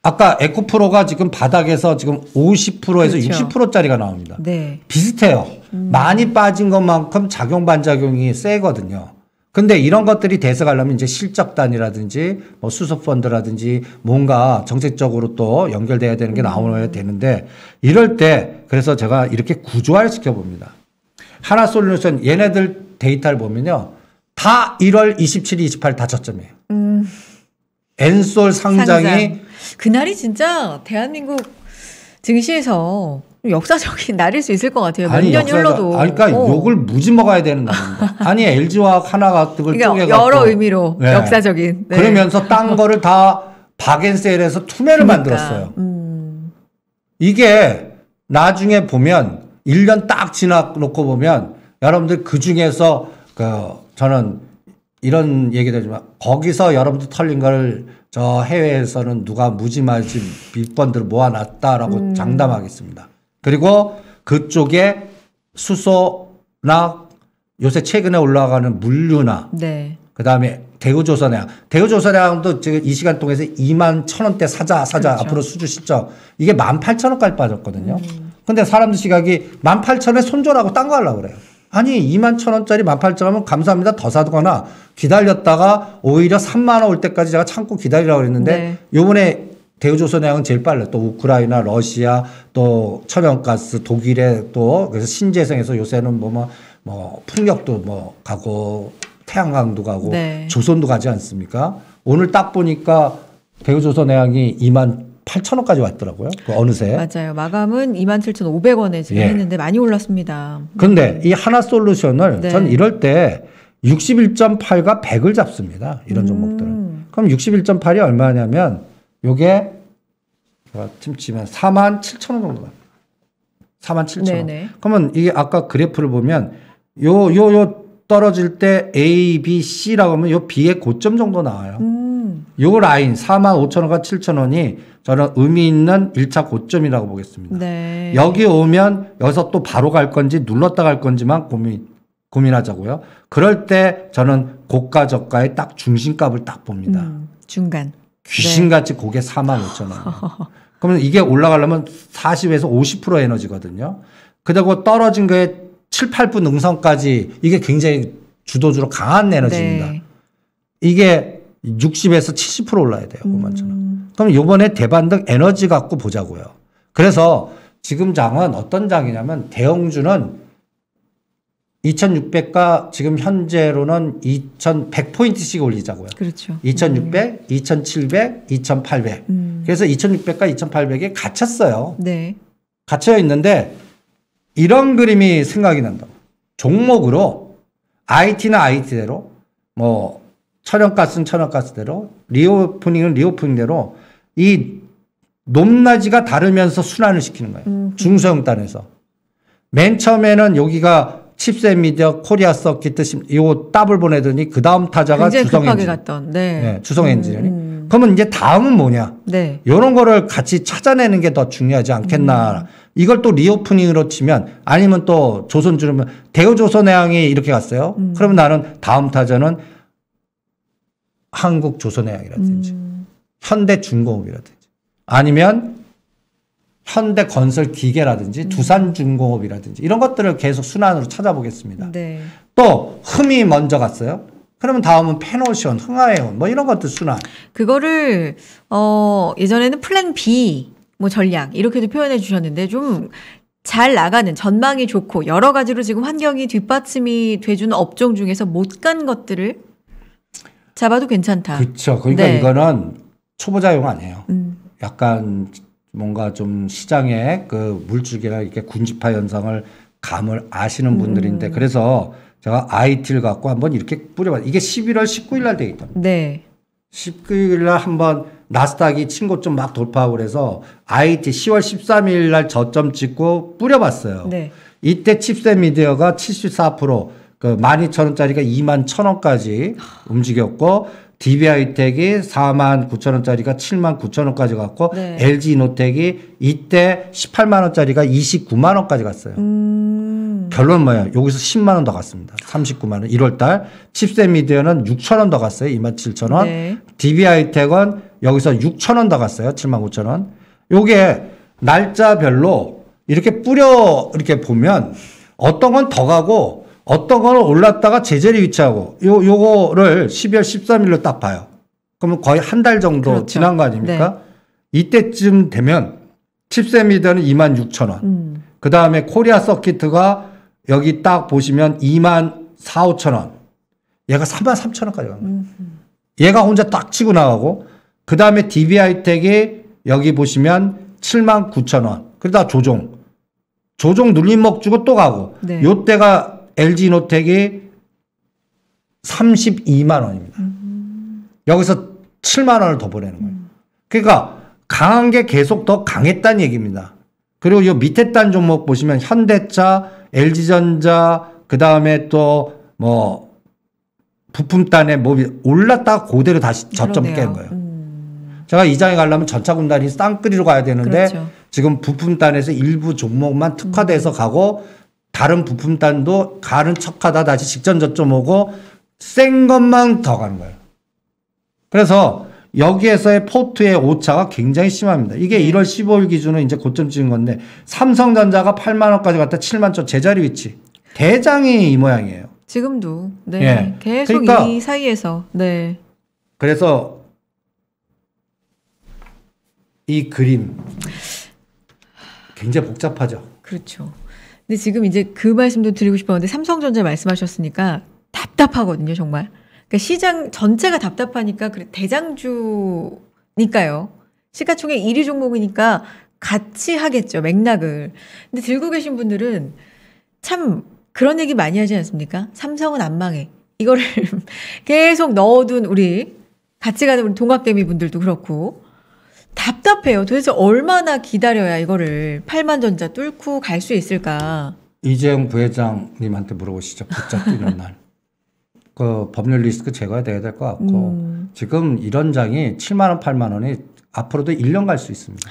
아까 에코프로가 지금 바닥에서 지금 50%에서 그렇죠. 60%짜리가 나옵니다. 네. 비슷해요. 음. 많이 빠진 것만큼 작용 반작용이 세거든요. 근데 이런 것들이 돼서 가려면 이제 실적단이라든지 뭐 수소펀드라든지 뭔가 정책적으로 또 연결돼야 되는 게 음. 나와야 되는데 이럴 때 그래서 제가 이렇게 구조화를 시켜봅니다. 하나솔루션 얘네들 데이터를 보면요. 다 1월 27, 28다 저점이에요. 음. 엔솔 상장이 상장. 그날이 진짜 대한민국 증시에서 역사적인 날일 수 있을 것 같아요. 몇 년이 흘러도. 아니, 그러니까 오. 어. 욕을 무지 먹어야 되는 날입니다. 아니 LG와 하나가득을 그러니까 쪼개가 여러 의미로 네. 역사적인. 네. 그러면서 딴 거를 다 박앤세일에서 투매를 그러니까. 만들었어요. 음. 이게 나중에 보면 1년 딱 지나놓고 보면 여러분들 그 중에서 그 저는 이런 얘기도 하지만 거기서 여러분들 털린 걸저 해외에서는 누가 무지말지비권들을 모아놨다라고 음. 장담하겠습니다. 그리고 그쪽에 수소나 요새 최근에 올라가는 물류나 네. 그다음에 대우조선해양 대우조선해양도 지금 이 시간 통해서 2만 천 원대 사자 사자 그렇죠. 앞으로 수주 시적 이게 1만 8천 원까지 빠졌거든요. 음. 근데 사람들 시각이 1만 8천에 손절하고 딴 거 하려고 그래요. 아니 2만 천 원짜리 1 8 0 0 0원 하면 감사합니다 더 사거나 두 기다렸다가 오히려 3만 원 올 때까지 제가 참고 기다리라고 그랬는데 네. 요번에 네. 대우조선해양은 제일 빨라요. 또 우크라이나, 러시아, 또 천연가스, 독일에 또 그래서 신재생에서 요새는 뭐, 뭐, 뭐 풍력도 뭐 가고 태양광도 가고 네. 조선도 가지 않습니까? 오늘 딱 보니까 대우조선해양이 2만 8천 원까지 왔더라고요. 그 어느새. 맞아요. 마감은 2 7 5 0원에 지금 예. 했는데 많이 올랐습니다. 그런데 이 하나 솔루션을 네. 전 이럴 때 61.8과 100을 잡습니다. 이런 음. 종목들은. 그럼 61.8이 얼마냐면 요게 지침 치면 4만 7천 원 정도 갑니 4만 7천 원. 네네. 그러면 이게 아까 그래프를 보면 요, 요, 요 떨어질 때 A, B, C라고 하면 요 B의 고점 정도 나와요. 음. 요 라인 4만 5 0 원과 7 0 0 0 원이 저는 의미 있는 1차 고점이라고 보겠습니다. 네. 여기 오면 여기서 또 바로 갈 건지 눌렀다 갈 건지만 고민 고민하자고요. 그럴 때 저는 고가 저가의 딱 중심값을 딱 봅니다. 음, 중간. 귀신같이 네. 고게 4만 5 0 원. 그러면 이게 올라가려면 40에서 50% 에너지거든요. 그리고 떨어진 거에 7, 8분 응선까지 이게 굉장히 주도주로 강한 에너지입니다. 네. 이게 60에서 70% 올라야 돼요. 5만 천 원. 음. 그럼 요번에 대반등 에너지 갖고 보자고요. 그래서 지금 장은 어떤 장이냐면 대형주는 2600과 지금 현재로는 2100포인트씩 올리자고요. 그렇죠. 2600, 음. 2700, 2800. 음. 그래서 2600과 2800에 갇혔어요. 네. 갇혀 있는데 이런 그림이 생각이 난다 종목으로 IT나 IT대로 뭐 천연가스는 천연가스대로, 리오프닝은 리오프닝대로 이 높낮이가 다르면서 순환을 시키는 거예요. 음. 중소형단에서. 맨 처음에는 여기가 칩셋 미디어 코리아 서킷 이거 답을 보내더니 그 다음 타자가 주성 엔진. 갔던, 네. 네, 주성 음, 엔진이. 음. 그러면 이제 다음은 뭐냐? 네. 이런 거를 같이 찾아내는 게 더 중요하지 않겠나. 음. 이걸 또 리오프닝으로 치면 아니면 또 조선 주면 대우조선의양이 이렇게 갔어요. 음. 그러면 나는 다음 타자는 한국 조선해양이라든지 음. 현대중공업이라든지 아니면 현대 건설 기계라든지 음. 두산 중공업이라든지 이런 것들을 계속 순환으로 찾아보겠습니다. 네. 또 흠이 먼저 갔어요. 그러면 다음은 페노시온, 흥하해온 뭐 이런 것들 순환. 그거를 어 예전에는 플랜 B 뭐 전략 이렇게도 표현해 주셨는데 좀 잘 나가는 전망이 좋고 여러 가지로 지금 환경이 뒷받침이 돼준 업종 중에서 못 간 것들을 잡아도 괜찮다. 그렇죠. 그러니까 네. 이거는 초보자용 아니에요. 음. 약간 뭔가 좀시장에그 물줄기나 이렇게 군집화 현상을 감을 아시는 음. 분들인데 음. 그래서 제가 IT를 갖고 한번 이렇게 뿌려봤 이게 11월 19일 날되어있문에 네. 19일 날 한번 나스닥이 친고좀 막 돌파하고 그래서 IT 10월 13일 날 저점 찍고 뿌려봤어요. 네. 이때 칩셋 미디어가 74%그 12,000원짜리가 21,000원까지 움직였고 DB하이텍이 4 9 0 0 0 원짜리가 7 9 0 0 0 원까지 갔고 네. LG 이노텍이 이때 18만 원짜리가 29만 원까지 갔어요. 음. 결론 은 뭐예요? 여기서 10만 원 더 갔습니다. 39만 원 1월 달. 칩셋 미디어는 6 0원더 갔어요. 2 7 0 0 0 원. 네. DB하이텍은 여기서 6 0 0 0원더 갔어요. 7 9 0 0 0 원. 요게 날짜별로 이렇게 뿌려 이렇게 보면 어떤 건 더 가고 어떤 거는 올랐다가 제자리 위치하고 요, 요거를 12월 13일로 딱 봐요. 그러면 거의 한 달 정도 그렇죠. 지난 거 아닙니까? 네. 이때쯤 되면 칩세미더는 2만 6천 원. 음. 그 다음에 코리아 서킷트가 여기 딱 보시면 2만 4, 5천 원. 얘가 3만 3천 원까지 간 거예요. 음. 얘가 혼자 딱 치고 나가고 그 다음에 d b i 이텍이 여기 보시면 7만 9천 원. 그러다 조종. 조종 눌림먹 주고 또 가고. 네. 요때가 LG노텍이 32만 원입니다. 음. 여기서 7만 원을 더 보내는 거예요. 그러니까 강한 게 계속 더 강했다는 얘기입니다. 그리고 요 밑에 단 종목 보시면 현대차, LG전자, 그 다음에 또 뭐 부품단에 뭐 올랐다가 그대로 다시 저점 깬 거예요. 음. 제가 이장에 가려면 전차군단이 쌍끌이로 가야 되는데 그렇죠. 지금 부품단에서 일부 종목만 특화돼서 음. 가고 다른 부품단도 가는 척하다 다시 직전 저점 오고 센 것만 더 가는 거예요. 그래서 여기에서의 포트의 오차가 굉장히 심합니다. 이게 1월 15일 기준은 이제 고점 찍은 건데 삼성전자가 8만 원까지 갔다 7만 원 제자리 위치. 대장이 이 모양이에요. 지금도 네 예. 계속 그러니까, 이 사이에서 네. 그래서 이 그림 굉장히 복잡하죠. 그렇죠. 근데 지금 이제 그 말씀도 드리고 싶었는데 삼성전자 말씀하셨으니까 답답하거든요, 정말. 그러니까 시장 전체가 답답하니까 그래 대장주니까요. 시가총액 1위 종목이니까 같이 하겠죠, 맥락을. 근데 들고 계신 분들은 참 그런 얘기 많이 하지 않습니까? 삼성은 안 망해. 이거를 계속 넣어둔 우리 같이 가는 우리 동학개미 분들도 그렇고 답답해요. 도대체 얼마나 기다려야 이거를 8만 전자 뚫고 갈 수 있을까? 이재용 부회장님한테 물어보시죠. 붙잡 뛰는 날. 그 법률 리스크 제거가 돼야 될 것 같고 음. 지금 이런 장이 7만 원, 8만 원이 앞으로도 1년 갈 수 있습니다.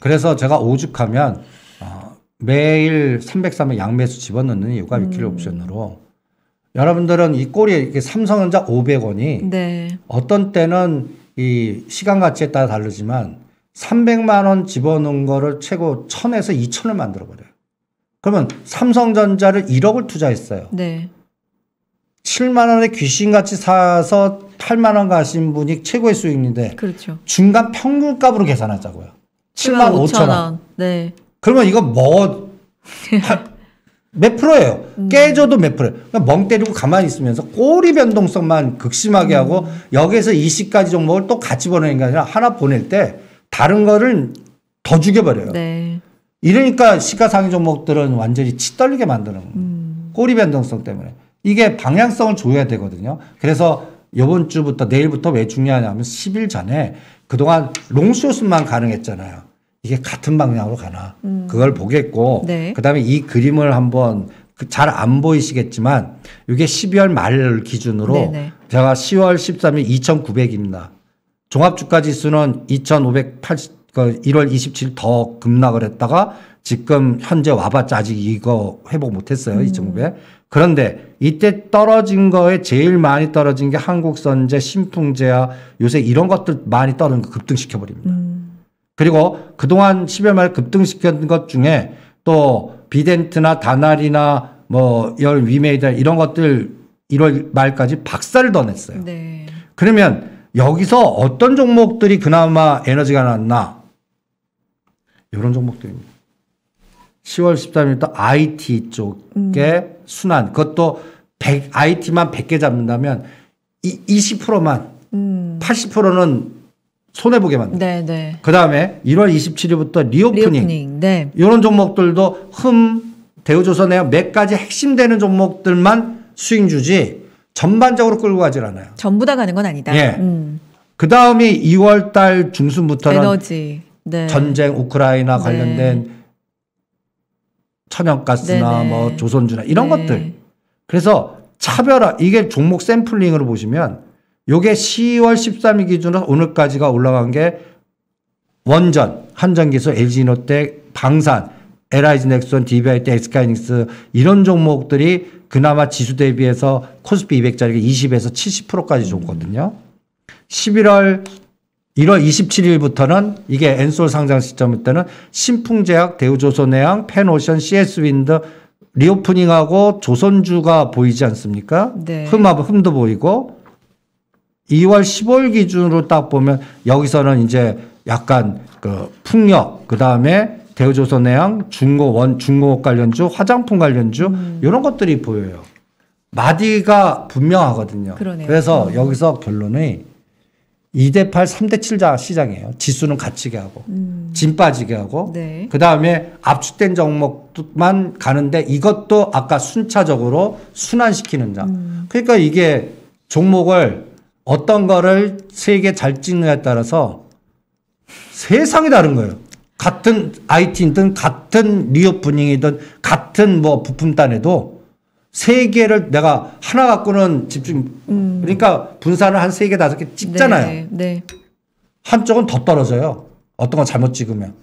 그래서 제가 오죽하면 어, 매일 303의 양매수 집어넣는 이유가 음. 위키리 옵션으로 여러분들은 이 꼬리에 삼성전자 500원이 네. 어떤 때는 이 시간 가치에 따라 다르지만 300만 원 집어넣은 거를 최고 1000에서 2000을 만들어 버려요. 그러면 삼성전자를 1억을 투자했어요. 네. 7만 원에 귀신같이 사서 8만 원 가신 분이 최고의 수익인데 그렇죠. 중간 평균 값으로 계산하자고요. 7만 5천 원. 네. 그러면 이거 뭐 하, 몇 프로예요. 음. 깨져도 몇프로 그러니까 멍 때리고 가만히 있으면서 꼬리 변동성만 극심하게 하고 여기에서 20가지 종목을 또 같이 보내는 게 아니라 하나 보낼 때 다른 거를 더 죽여버려요. 네. 이러니까 시가상위 종목들은 완전히 치떨리게 만드는 거예요. 음. 꼬리 변동성 때문에. 이게 방향성을 줘야 되거든요. 그래서 요번 주부터 내일부터 왜 중요하냐면 10일 전에 그동안 롱숏만 가능했잖아요. 이게 같은 방향으로 가나 음. 그걸 보겠고 네. 그다음에 이 그림을 한번 그 잘안 보이시겠지만 이게 12월 말 기준으로 네네. 제가 10월 13일 2,900입니다. 종합주가지수는 2,580그 1월 27일 더 급락을 했다가 지금 현재 와봤자 아직 이거 회복 못했어요 음. 2,900. 그런데 이때 떨어진 거에 제일 많이 떨어진 게 한국선제, 신풍제야 요새 이런 것들 많이 떨어진 거 급등시켜 버립니다. 음. 그리고 그동안 10여 말 급등시켰던 것 중에 또 비덴트나 다날이나 뭐 열 위메이다 이런 것들 1월 말까지 박살을 더 냈어요. 네. 그러면 여기서 어떤 종목들이 그나마 에너지가 났나? 이런 종목들입니다. 10월 13일 또 IT 쪽에 음. 순환. 그것도 100, IT만 100개 잡는다면 이, 20%만 음. 80%는 손해 보게 만든. 네, 네. 그다음에 1월 27일부터 리오프닝. 리오프닝. 네. 이런 종목들도 흠대우조선에몇 가지 핵심되는 종목들만 수익 주지 전반적으로 끌고 가질 않아요. 전부 다 가는 건 아니다. 예. 음. 그다음이 2월 달 중순부터는 에너지. 네. 전쟁 우크라이나 네. 관련된 천연가스나 네뭐 네. 조선주나 이런 네. 것들. 그래서 차별화 이게 종목 샘플링으로 보시면 요게 10월 13일 기준으로 오늘까지가 올라간 게 원전, 한전기수, LG노텍, 방산, LIG 넥슨, DBIT, 엑스카이닉스 이런 종목들이 그나마 지수 대비해서 코스피 200짜리가 20에서 70%까지 좋거든요. 11월 1월 27일부터는 이게 엔솔 상장 시점 일 때는 신풍제약, 대우조선해양, 펜오션, CS윈드 리오프닝하고 조선주가 보이지 않습니까? 네. 흠하 흠도 보이고 2월 15일 기준으로 딱 보면 여기서는 이제 약간 그 풍력 그다음에 대우조선해양 중고 원 중고 관련주 화장품 관련주 음. 이런 것들이 보여요. 마디가 분명하거든요. 그러네요. 그래서 음. 여기서 결론이 2대 8, 3대 7자 시장이에요. 지수는 갇히게 하고, 음. 진 빠지게 하고, 네. 그 다음에 압축된 종목만 가는데 이것도 아까 순차적으로 순환시키는 자. 음. 그러니까 이게 종목을 어떤 거를 세계 잘 찍느냐에 따라서 세상이 다른 거예요. 같은 IT든 같은 리오 분위기든 같은 뭐 부품단에도 세계를 내가 하나 갖고는 집중 음. 그러니까 분산을 한세개 다섯 개 찍잖아요. 네, 네. 한쪽은 더 떨어져요. 어떤 건 잘못 찍으면.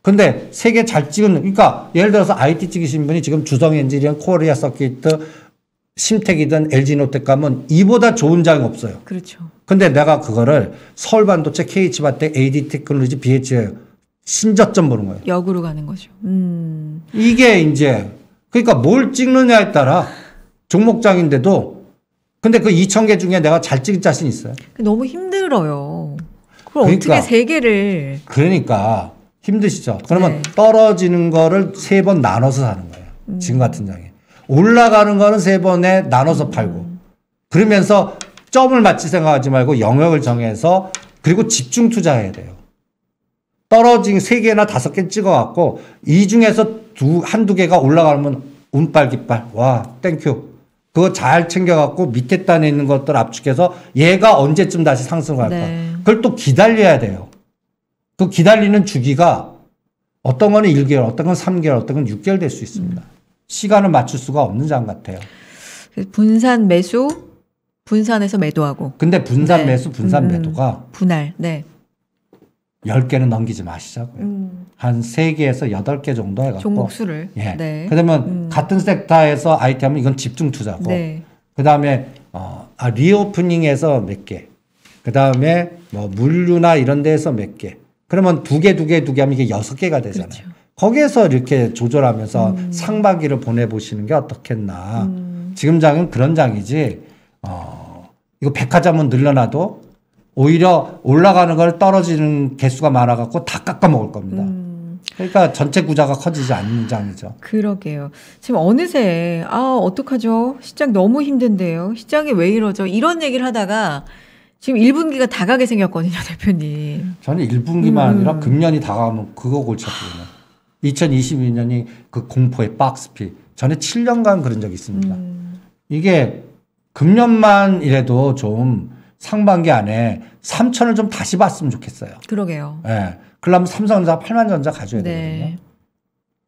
근데 세개잘 찍은 그러니까 예를 들어서 IT 찍으신 분이 지금 주성 엔지니어 코리아 서킷 심택이든 l g 노텍 가면 이보다 좋은 장이 없어요. 그렇죠. 근데 내가 그거를 서울반도체 KH바텍 AD테크놀로지 BH에 신저점 보는 거예요. 역으로 가는 거죠. 음. 이게 이제 그러니까 뭘 찍느냐에 따라 종목장인데도 근데 그 2천 개 중에 내가 잘 찍을 자신 있어요? 너무 힘들어요. 그럼 그러니까, 어떻게 세 개를 그러니까 힘드시죠. 그러면 네. 떨어지는 거를 세 번 나눠서 사는 거예요. 음. 지금 같은 장에. 올라가는 거는 세 번에 나눠서 팔고 그러면서 점을 맞지 생각하지 말고 영역을 정해서 그리고 집중 투자해야 돼요. 떨어진 세 개나 다섯 개 찍어갖고 이 중에서 두 한 두 개가 올라가면 운빨 깃발 와 땡큐 그거 잘 챙겨갖고 밑에 단에 있는 것들 압축해서 얘가 언제쯤 다시 상승할까 네. 그걸 또 기다려야 돼요. 그 기다리는 주기가 어떤 거는 1개월, 어떤 건 3개월, 어떤 건 6개월 될 수 있습니다. 음. 시간을 맞출 수가 없는 장 같아요. 그 분산 매수, 분산에서 매도하고. 근데 분산 네. 매수, 분산 음, 매도가 분할. 네. 10개는 넘기지 마시자고요. 음. 한 3개에서 8개 정도 해갖고. 종목수를. 예. 네. 그러면 음. 같은 섹터에서 IT 하면 이건 집중 투자고. 네. 그 다음에, 어, 아, 리오프닝에서 몇 개. 그 다음에 뭐 물류나 이런 데에서 몇 개. 그러면 두 개, 두 개, 두 개 하면 이게 여섯 개가 되잖아요. 그렇죠. 거기에서 이렇게 조절하면서 음. 상박이를 보내보시는 게 어떻겠나. 음. 지금 장은 그런 장이지, 어, 이거 백화점은 늘려놔도 오히려 올라가는 걸 떨어지는 개수가 많아갖고 다 깎아먹을 겁니다. 음. 그러니까 전체 구자가 커지지 않는 장이죠. 그러게요. 지금 어느새, 아, 어떡하죠? 시장 너무 힘든데요. 시장이 왜 이러죠? 이런 얘기를 하다가 지금 1분기가 다 가게 생겼거든요, 대표님. 저는 1분기만 음. 아니라 금년이 다가면 그거 골치 아프거든요. 2022년이 그 공포의 박스피. 전에 7년간 그런 적이 있습니다. 음. 이게 금년만 이래도 좀 상반기 안에 3천을 좀 다시 봤으면 좋겠어요. 그러게요. 예. 네. 그러면 삼성전자 8만 전자 가져야 네. 되거든요.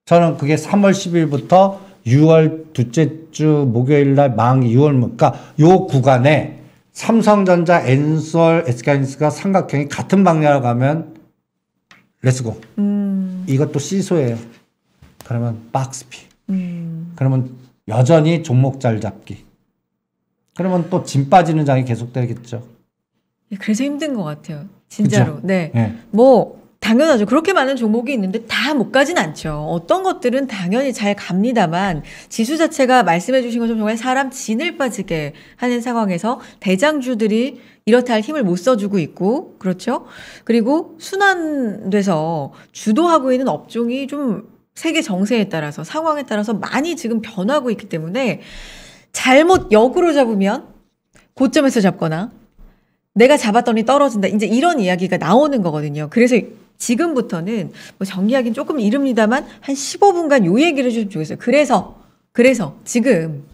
저는 그게 3월 10일부터 6월 둘째 주 목요일 날망 6월 물가 요 구간에 삼성전자, 엔솔, 에스하인스가 삼각형이 같은 방향으로 가면 렛츠고. 음. 이것도 시소예요. 그러면 박스피. 음. 그러면 여전히 종목 잘 잡기. 그러면 또 짐 빠지는 장이 계속되겠죠. 예, 그래서 힘든 것 같아요. 진짜로. 그쵸? 네. 네. 뭐 당연하죠. 그렇게 많은 종목이 있는데 다 못 가진 않죠. 어떤 것들은 당연히 잘 갑니다만 지수 자체가 말씀해 주신 것처럼 정말 사람 진을 빠지게 하는 상황에서 대장주들이 이렇다 할 힘을 못 써주고 있고 그렇죠. 그리고 순환돼서 주도하고 있는 업종이 좀 세계 정세에 따라서 상황에 따라서 많이 지금 변하고 있기 때문에 잘못 역으로 잡으면 고점에서 잡거나 내가 잡았더니 떨어진다. 이제 이런 이야기가 나오는 거거든요. 그래서 지금부터는 뭐 정리하기는 조금 이릅니다만 한 15분간 요 얘기를 좀 주겠어요. 그래서 그래서 지금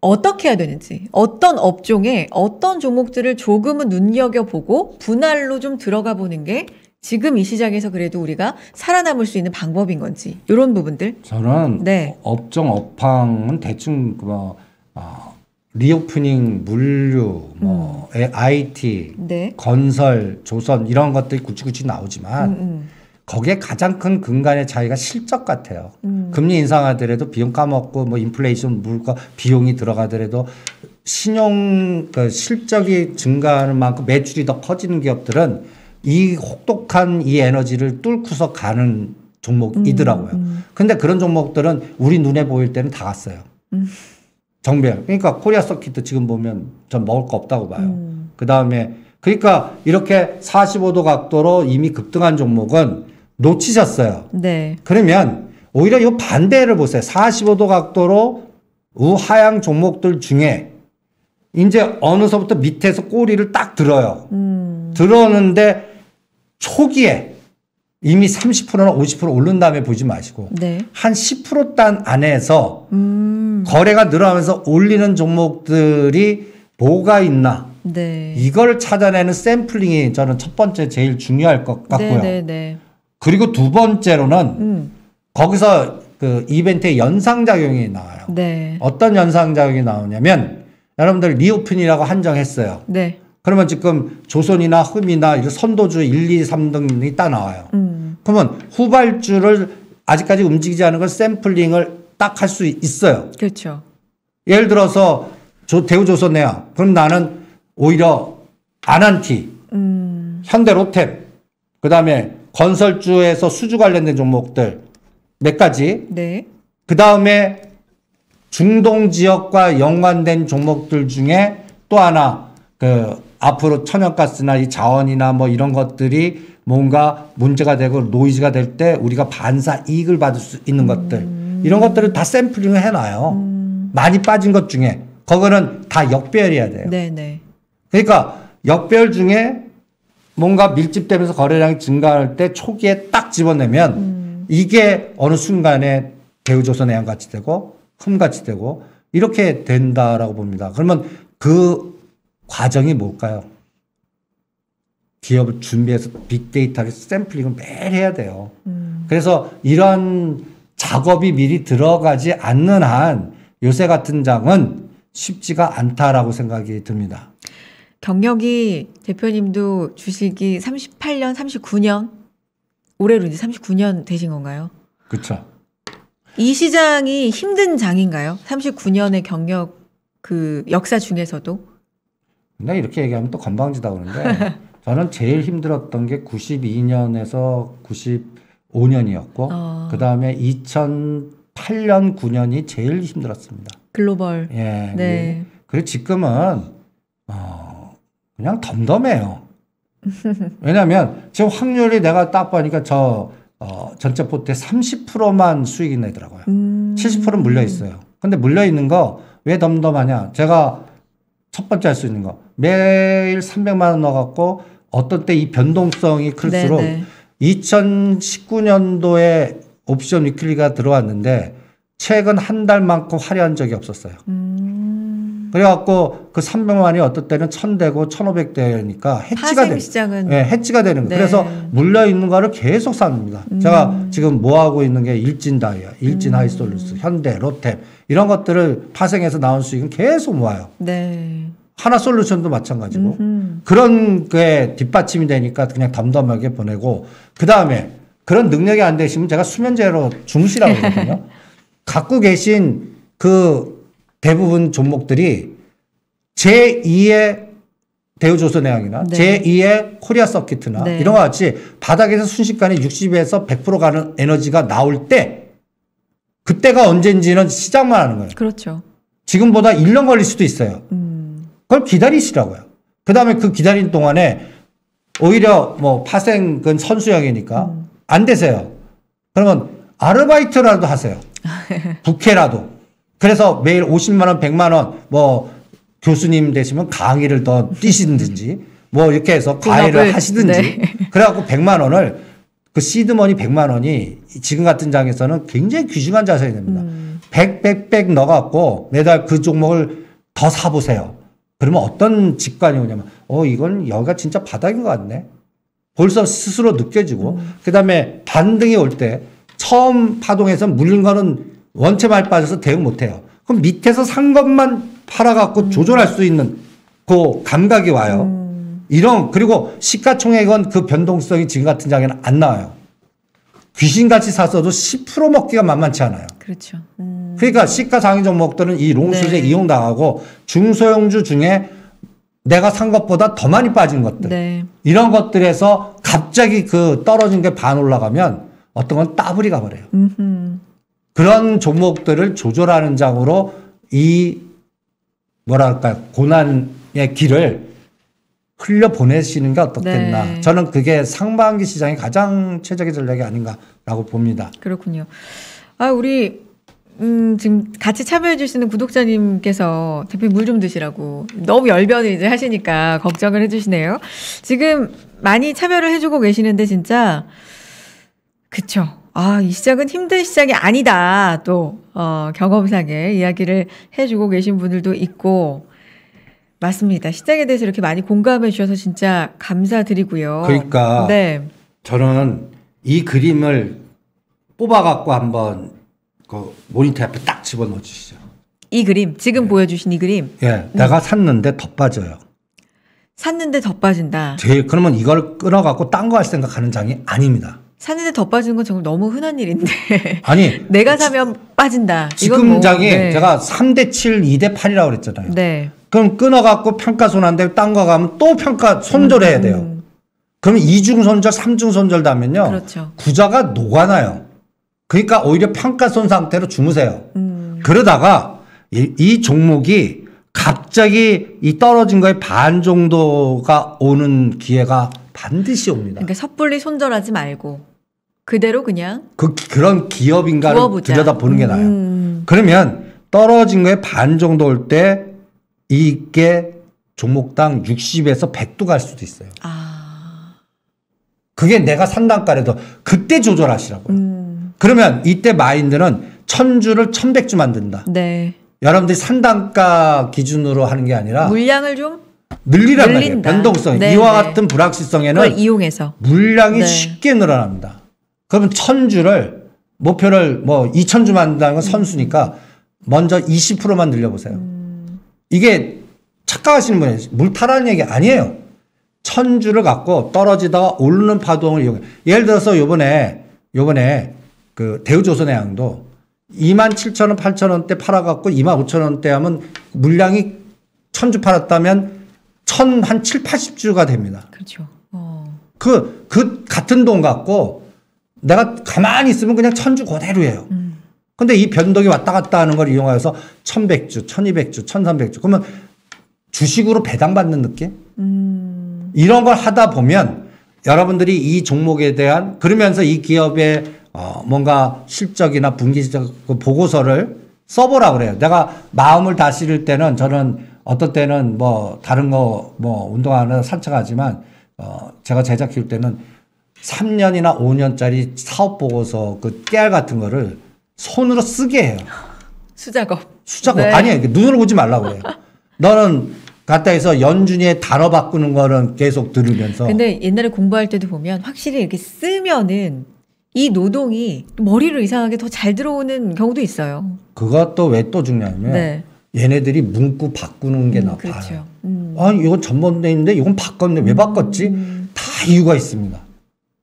어떻게 해야 되는지, 어떤 업종에 어떤 종목들을 조금은 눈여겨보고 분할로 좀 들어가 보는 게 지금 이 시장에서 그래도 우리가 살아남을 수 있는 방법인 건지 이런 부분들. 저는 네. 업종 업황은 대충 그 뭐 어, 리오프닝, 물류, 뭐 음. IT, 네. 건설, 조선 이런 것들이 굵직굵직 나오지만 음, 음. 거기에 가장 큰 근간의 차이가 실적 같아요. 음. 금리 인상하더라도 비용 까먹고 뭐 인플레이션 물가 비용이 들어가더라도 신용 그 실적이 증가하는 만큼 매출이 더 커지는 기업들은 이 혹독한 이 에너지를 뚫고서 가는 종목이더라고요. 음, 음. 근데 그런 종목들은 우리 눈에 보일 때는 다 갔어요. 정배열. 그러니까 코리아 서킷도 지금 보면 전 먹을 거 없다고 봐요. 음. 그 다음에 그러니까 이렇게 45도 각도로 이미 급등한 종목은 놓치셨어요. 네. 그러면 오히려 이 반대를 보세요. 45도 각도로 우하향 종목들 중에 이제 어느서부터 밑에서 꼬리를 딱 들어요. 음. 들어오는데 초기에 이미 30%나 50% 오른 다음에 보지 마시고 네. 한 10%단 안에서 음. 거래가 늘어나면서 올리는 종목들이 뭐가 있나 네. 이걸 찾아내는 샘플링이 저는 첫 번째 제일 중요할 것 같고요. 네네네. 네, 네. 그리고 두 번째로는 음. 거기서 그 이벤트의 연상작용이 나와요. 네. 어떤 연상작용이 나오냐면 여러분들 리오픈이라고 한정했어요. 네. 그러면 지금 조선이나 흠이나 선도주 1, 2, 3등이 딱 나와요. 음. 그러면 후발주를 아직까지 움직이지 않은 걸 샘플링을 딱 할 수 있어요. 그렇죠. 예를 들어서 조, 대우조선해야 그럼 나는 오히려 아난티 음. 현대로템, 그 다음에 건설주에서 수주 관련된 종목들 몇 가지. 네. 그 다음에 중동 지역과 연관된 종목들 중에 또 하나 그 앞으로 천연가스나 이 자원이나 뭐 이런 것들이 뭔가 문제가 되고 노이즈가 될 때 우리가 반사 이익을 받을 수 있는 것들 음. 이런 것들을 다 샘플링을 해놔요. 음. 많이 빠진 것 중에 그거는 다 역배열해야 돼요. 네네. 그러니까 역배열 중에 뭔가 밀집되면서 거래량이 증가할 때 초기에 딱 집어내면 음. 이게 어느 순간에 대우조선 해양 같이 되고 흠같이 되고 이렇게 된다라고 봅니다. 그러면 그 과정이 뭘까요? 기업을 준비해서 빅데이터를 샘플링을 매일 해야 돼요. 음. 그래서 이런 작업이 미리 들어가지 않는 한 요새 같은 장은 쉽지가 않다라고 생각이 듭니다. 경력이 대표님도 주식이 38년, 39년 올해로 이제 39년 되신 건가요? 그렇죠. 이 시장이 힘든 장인가요? 39년의 경력 그 역사 중에서도? 근데 이렇게 얘기하면 또 건방지다 그러는데 저는 제일 힘들었던 게 92년에서 95년이었고 어. 그 다음에 2008년 9년이 제일 힘들었습니다. 글로벌. 예. 네. 예. 그리고 지금은 어, 그냥 덤덤해요. 왜냐하면 지금 확률이 내가 딱 보니까 저 어, 전체 포트에 30%만 수익이 내더라고요. 음. 70%는 물려 있어요. 근데 물려 있는 거 왜 덤덤하냐? 제가 첫 번째 할 수 있는 거 매일 300만 원 넣어갖고 어떤 때 이 변동성이 클수록 네네. 2019년도에 옵션 위클리가 들어왔는데 최근 한 달만큼 화려한 적이 없었어요. 음. 그래갖고 그 300만이 어떨 때는 1000대고 1500대니까 해치가 되는 시장은 네, 해치가 되는 거예요. 그래서 물려 있는 거를 계속 삽니다. 음. 제가 지금 뭐 하고 있는 게 일진 다이아, 일진 음. 하이솔루스, 현대, 롯템 이런 것들을 파생해서 나온 수익은 계속 모아요. 네. 하나 솔루션도 마찬가지고 음흠. 그런 게 뒷받침이 되니까 그냥 담담하게 보내고 그 다음에 그런 능력이 안 되시면 제가 수면제로 중시라고 그러거든요. 갖고 계신 그 대부분 종목들이 제2의 대우조선해양이나 네. 제2의 코리아 서킷이나 네. 이런 것 같이 바닥에서 순식간에 60에서 100% 가는 에너지가 나올 때 그때가 언젠지는 시작만 하는 거예요. 그렇죠. 지금보다 1년 걸릴 수도 있어요. 음. 그걸 기다리시라고요. 그다음에 그기다린 동안에 오히려 뭐 파생 은 선수형이니까 음. 안 되세요. 그러면 아르바이트라도 하세요. 부캐라도 그래서 매일 50만 원, 100만 원 뭐 교수님 되시면 강의를 더 뛰시든지 뭐 이렇게 해서 과외를 하시든지 네. 그래갖고 100만 원을 그 시드머니 100만 원이 지금 같은 장에서는 굉장히 귀중한 자산이 됩니다. 음. 100, 100, 100 넣어갖고 매달 그 종목을 더 사보세요. 그러면 어떤 직관이 오냐면 어 이건 여기가 진짜 바닥인 것 같네. 벌써 스스로 느껴지고 음. 그다음에 반등이 올 때 처음 파동에서 물린 거는 원체 말 빠져서 대응 못해요. 그럼 밑에서 산 것만 팔아갖고 음. 조절할 수 있는 그 감각이 와요. 음. 이런 그리고 시가총액은 그 변동성이 지금 같은 장에는 안 나와요. 귀신같이 샀어도 10% 먹기가 만만치 않아요. 그렇죠. 음. 그러니까 시가상위 종목들은 이 롱수제 네. 이용당하고 중소형주 중에 내가 산 것보다 더 많이 빠진 것들 네. 이런 것들에서 갑자기 그 떨어진 게 반 올라가면 어떤 건 따블이 가버려요. 음흠. 그런 종목들을 조절하는 장으로 이 뭐랄까요 고난의 길을 흘려 보내시는 게 어떻겠나. 네. 저는 그게 상반기 시장의 가장 최적의 전략이 아닌가라고 봅니다. 그렇군요. 아 우리 음, 지금 같이 참여해주시는 구독자님께서 대표님 물 좀 드시라고 너무 열변을 이제 하시니까 걱정을 해주시네요. 지금 많이 참여를 해주고 계시는데 진짜 그쵸. 아, 이 시작은 힘든 시작이 아니다. 또, 어, 경험상의 이야기를 해주고 계신 분들도 있고, 맞습니다. 시작에 대해서 이렇게 많이 공감해 주셔서 진짜 감사드리고요. 그러니까. 네. 저는 이 그림을 뽑아갖고 한번 그 모니터 앞에 딱 집어넣어 주시죠. 이 그림, 지금 네. 보여주신 이 그림. 예. 네. 내가 음. 샀는데 더 빠져요. 샀는데 더 빠진다. 제, 그러면 이걸 끊어갖고 딴 거 할 생각하는 장이 아닙니다. 샀는데 더 빠지는 건 정말 너무 흔한 일인데. 아니. 내가 사면 빠진다. 지금 뭐, 장에 네. 제가 3대 7, 2대 8이라고 그랬잖아요. 네. 그럼 끊어갖고 평가 손한데 딴거 가면 또 평가 손절해야 음, 음, 돼요. 음. 그럼 이중 손절, 삼중 손절 다면요. 그렇죠. 구자가 녹아나요. 그러니까 오히려 평가손 상태로 주무세요. 음. 그러다가 이, 이, 종목이 갑자기 이 떨어진 거에반 정도가 오는 기회가 반드시 옵니다. 그러니까 섣불리 손절하지 말고 그대로 그냥 그 그런 기업인가를 부어보자. 들여다보는 게 나아요. 음. 그러면 떨어진 거에 반 정도 올 때 이게 종목당 60에서 100도 갈 수도 있어요. 아. 그게 내가 산단가래도 그때 조절하시라고요. 음. 그러면 이때 마인드는 1 0 0 0주를1 1 0 0주 만든다. 네. 여러분들이 산단가 기준으로 하는 게 아니라 물량을 좀 늘리란 말이에요. 변동성. 네, 이와 네. 같은 불확실성에는 이용해서 물량이 네. 쉽게 늘어납니다. 그러면 천주를 목표를 뭐 2천 주 만든다는 건 선수니까 먼저 20%만 늘려보세요. 이게 착각하시는 분이 에요 물타라는 얘기 아니에요. 천주를 갖고 떨어지다가 오르는 파동을 이용해. 예를 들어서 요번에, 요번에 그 대우조선의 양도 2만 7천 원, 8천 원대 팔아갖고 2만 5천 원대 하면 물량이 천주 팔았다면 천한 7, 80주가 됩니다. 그렇죠. 어. 그, 그 같은 돈 갖고 내가 가만히 있으면 그냥 천주 그대로예요. 음. 근데 이 변동이 왔다 갔다 하는 걸 이용하여서 천백주 천이백주 천삼백주 그러면 주식으로 배당받는 느낌? 음. 이런 걸 하다 보면 여러분들이 이 종목에 대한 그러면서 이 기업의 어 뭔가 실적이나 분기 실적 그 보고서를 써보라 그래요. 내가 마음을 다스릴 때는 저는 어떤 때는 뭐 다른 거 뭐 운동하는 산책하지만 어 제가 제작 키울 때는 3년이나 5년짜리 사업 보고서 그 깨알 같은 거를 손으로 쓰게 해요. 수작업. 수작업. 네. 아니에요. 눈으로 보지 말라고 해요. 너는 갔다 해서 연준이의 단어 바꾸는 거는 계속 들으면서. 근데 옛날에 공부할 때도 보면 확실히 이렇게 쓰면은 이 노동이 머리로 이상하게 더 잘 들어오는 경우도 있어요. 그것도 왜 또 중요하면 냐 네. 얘네들이 문구 바꾸는 게 음, 나빠요. 그렇죠. 음. 아 이건 전번대인데 이건 바꿨네. 왜 바꿨지? 음. 다 이유가 있습니다.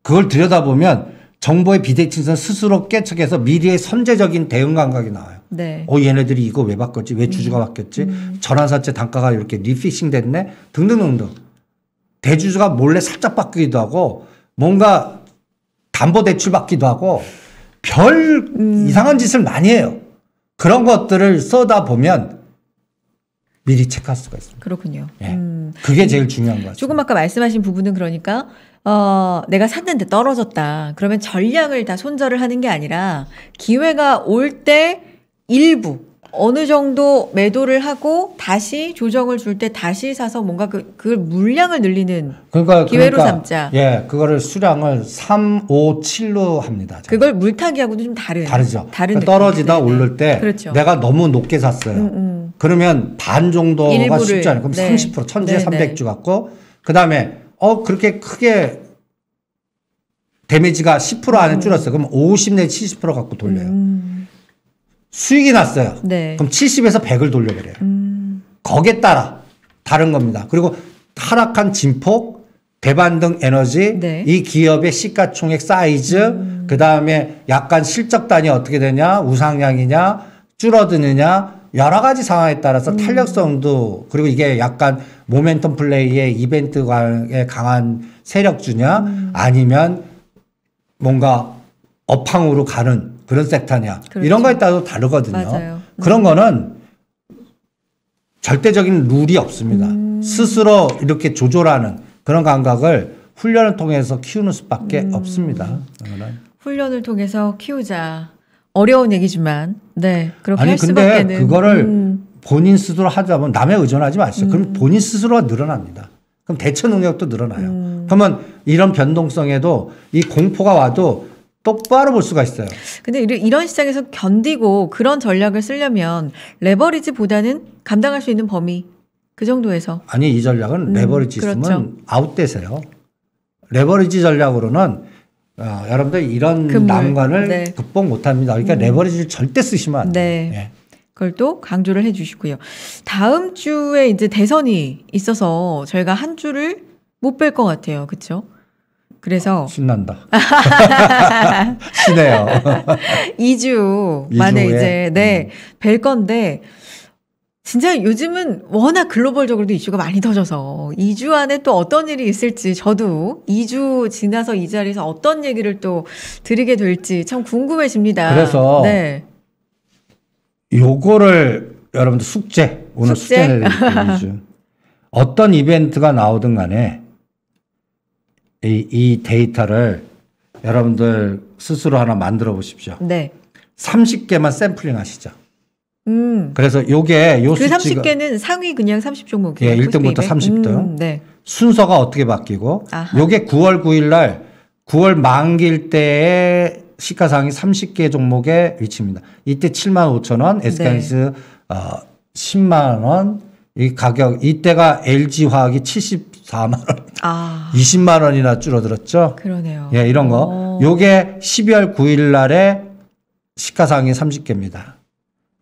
그걸 들여다보면 정보의 비대칭성 스스로 깨척해서 미래의 선제적인 대응 감각이 나와요. 네. 어 얘네들이 이거 왜 바꿨지? 왜 음. 주주가 음. 바뀌었지? 음. 전환사채 단가가 이렇게 리피싱 됐네? 등등등등. 대주주가 몰래 살짝 바뀌기도 하고 뭔가 담보 대출 받기도 하고 별 음. 이상한 짓을 많이 해요. 그런 것들을 써다 보면 미리 체크할 수가 있습니다. 그렇군요. 예. 음. 그게 제일 중요한 거죠. 조금 아까 말씀하신 부분은 그러니까 어, 내가 샀는데 떨어졌다. 그러면 전량을 다 손절을 하는 게 아니라 기회가 올 때 일부 어느 정도 매도를 하고 다시 조정을 줄 때 다시 사서 뭔가 그, 그걸 물량을 늘리는 그러니까, 기회로 그러니까, 삼자. 예, 그거를 수량을 3, 5, 7로 합니다. 저는. 그걸 물타기하고도좀 다른. 다르죠. 다른 그러니까 떨어지다 네. 오를 때 그렇죠. 내가 너무 높게 샀어요. 음, 음. 그러면 반 정도가 일부를, 쉽지 않아요. 그럼 네. 30% 천지에 네, 300주 갖고 그다음에 어 그렇게 크게 데미지가 10% 안에 음. 줄었어. 요 그럼 50내70% 갖고 돌려요. 음. 수익이 났어요. 네. 그럼 70에서 100을 돌려버려요. 음. 거기에 따라 다른 겁니다. 그리고 타락한 진폭, 대반등 에너지, 네. 이 기업의 시가총액 사이즈, 음. 그 다음에 약간 실적 단위 어떻게 되냐, 우상향이냐, 줄어드느냐, 여러 가지 상황에 따라서 음. 탄력성도 그리고 이게 약간 모멘텀 플레이의 이벤트에 강한 세력주냐 음. 아니면 뭔가 업황으로 가는 그런 섹터냐 그렇죠. 이런 거에 따라서 다르거든요. 음. 그런 거는 절대적인 룰이 없습니다. 음. 스스로 이렇게 조절하는 그런 감각을 훈련을 통해서 키우는 수밖에 음. 없습니다. 훈련을 통해서 키우자. 어려운 얘기지만 네, 그렇게 아니, 할 수밖에 근데 그거를 음. 본인 스스로 하자면 남에 의존하지 마시죠. 음. 그럼 본인 스스로가 늘어납니다. 그럼 대처 능력도 늘어나요. 음. 그러면 이런 변동성에도 이 공포가 와도 똑바로 볼 수가 있어요. 근데 이런 시장에서 견디고 그런 전략을 쓰려면 레버리지보다는 감당할 수 있는 범위 그 정도에서 아니 이 전략은 음, 레버리지 음, 그렇죠. 있으면 아웃되세요. 레버리지 전략으로는 어, 여러분들 이런 그 난관을 네. 극복 못합니다. 그러니까 음. 레버리지를 절대 쓰시면 안 돼요. 네. 예. 그걸 또 강조를 해주시고요. 다음 주에 이제 대선이 있어서 저희가 한 주를 못뺄것 같아요. 그렇죠? 그래서 아, 신난다. 신해요. 2주 만에 이제 네, 음. 뵐 건데 진짜 요즘은 워낙 글로벌적으로도 이슈가 많이 터져서 2주 안에 또 어떤 일이 있을지 저도 2주 지나서 이 자리에서 어떤 얘기를 또 드리게 될지 참 궁금해집니다. 그래서 네. 요거를 여러분들 숙제 오늘 숙제? 를드리 어떤 이벤트가 나오든 간에 이, 이 데이터를 여러분들 스스로 하나 만들어 보십시오. 네. 30개만 샘플링 하시죠. 음. 그래서 요게 요 그 수치가 30개는 상위 그냥 30종목이에요. 예, 1등부터 30등. 음, 네. 순서가 어떻게 바뀌고 아하. 요게 9월 9일 날 9월 만기일 때의 시가상위 30개 종목에 위치입니다. 이때 7만 5천 원, 에스칸스 네. 어, 10만 원, 이 가격 이때가 LG 화학이 74만 원, 아. 20만 원이나 줄어들었죠. 그러네요. 예, 이런 거. 오. 요게 12월 9일 날에 시가상위 30개입니다.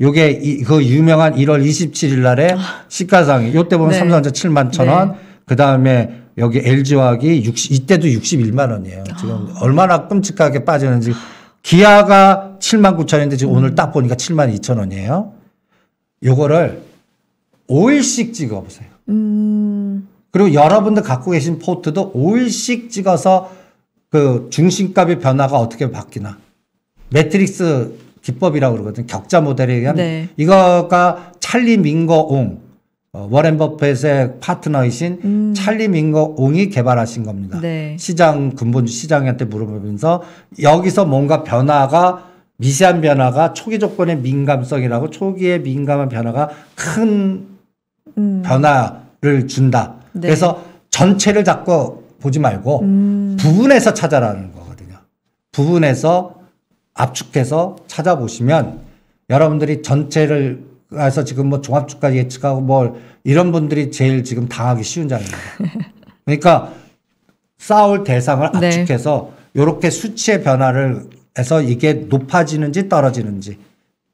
요게 이, 그 유명한 1월 27일 날에 아. 시가상이 요때 보면 네. 삼성전자 7만 천 원, 네. 그 다음에 여기 LG화학이 60, 이때도 61만 원이에요. 지금 아. 얼마나 끔찍하게 빠지는지 기아가 7만 9천인데 지금 음. 오늘 딱 보니까 7만 2천 원이에요. 요거를 5일씩 찍어보세요. 음. 그리고 여러분들 갖고 계신 포트도 5일씩 찍어서 그 중심값의 변화가 어떻게 바뀌나. 매트릭스 기법이라고 그러거든. 격자 모델에 의한 네. 이거가 찰리 민거 옹 어, 워렌 버핏의 파트너이신 음. 찰리 민거 옹이 개발하신 겁니다. 네. 시장 근본주 시장한테 물어보면서 여기서 뭔가 변화가 미세한 변화가 초기 조건의 민감성이라고 초기에 민감한 변화가 큰 음. 변화를 준다. 네. 그래서 전체를 잡고 보지 말고 음. 부분에서 찾아라는 거거든요. 부분에서 압축해서 찾아보시면 여러분들이 전체를 그래서 지금 뭐 종합주가 예측하고 뭐 이런 분들이 제일 지금 당하기 쉬운 자리입니다. 그러니까 싸울 대상을 네. 압축해서 네. 이렇게 수치의 변화를 해서 이게 높아지는지 떨어지는지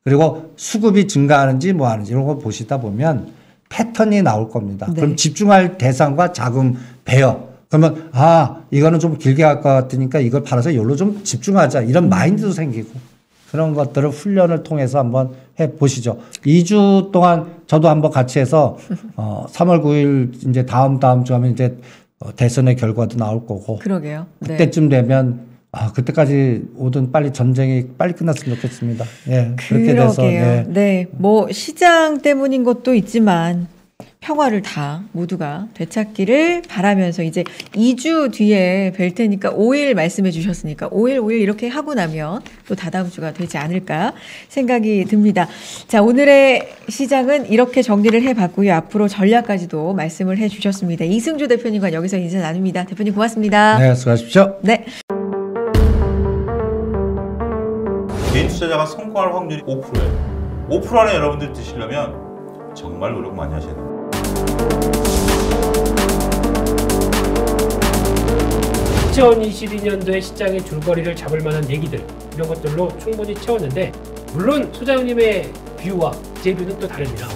그리고 수급이 증가하는지 뭐 하는지 이런 거 보시다 보면 패턴이 나올 겁니다. 네. 그럼 집중할 대상과 자금 배열 그러면 아 이거는 좀 길게 할 것 같으니까 이걸 팔아서 이걸로 좀 집중하자 이런 마인드도 생기고 그런 것들을 훈련을 통해서 한번 해 보시죠. 2주 동안 저도 한번 같이 해서 어 3월 9일 이제 다음 다음 주 하면 이제 어, 대선의 결과도 나올 거고. 그러게요. 네. 그때쯤 되면 아, 그때까지 오든 빨리 전쟁이 빨리 끝났으면 좋겠습니다. 예. 그러게 그렇게 돼서 예. 네. 뭐 시장 때문인 것도 있지만 평화를 다 모두가 되찾기를 바라면서 이제 2주 뒤에 뵐 테니까 5일 말씀해 주셨으니까 5일 5일 이렇게 하고 나면 또 다다음 주가 되지 않을까 생각이 듭니다. 자, 오늘의 시장은 이렇게 정리를 해 봤고요. 앞으로 전략까지도 말씀을 해 주셨습니다. 이승주 대표님과 여기서 인사 나눕니다. 대표님 고맙습니다. 네, 수고하십시오. 네. 개인 투자자가 성공할 확률이 5%예요. 5% 안에 여러분들 드시려면 정말 노력 많이 하셔야 됩니다. 2022년도에 시장의 줄거리를 잡을 만한 얘기들 이런 것들로 충분히 채웠는데 물론 소장님의 뷰와 제 뷰는 또 다릅니다.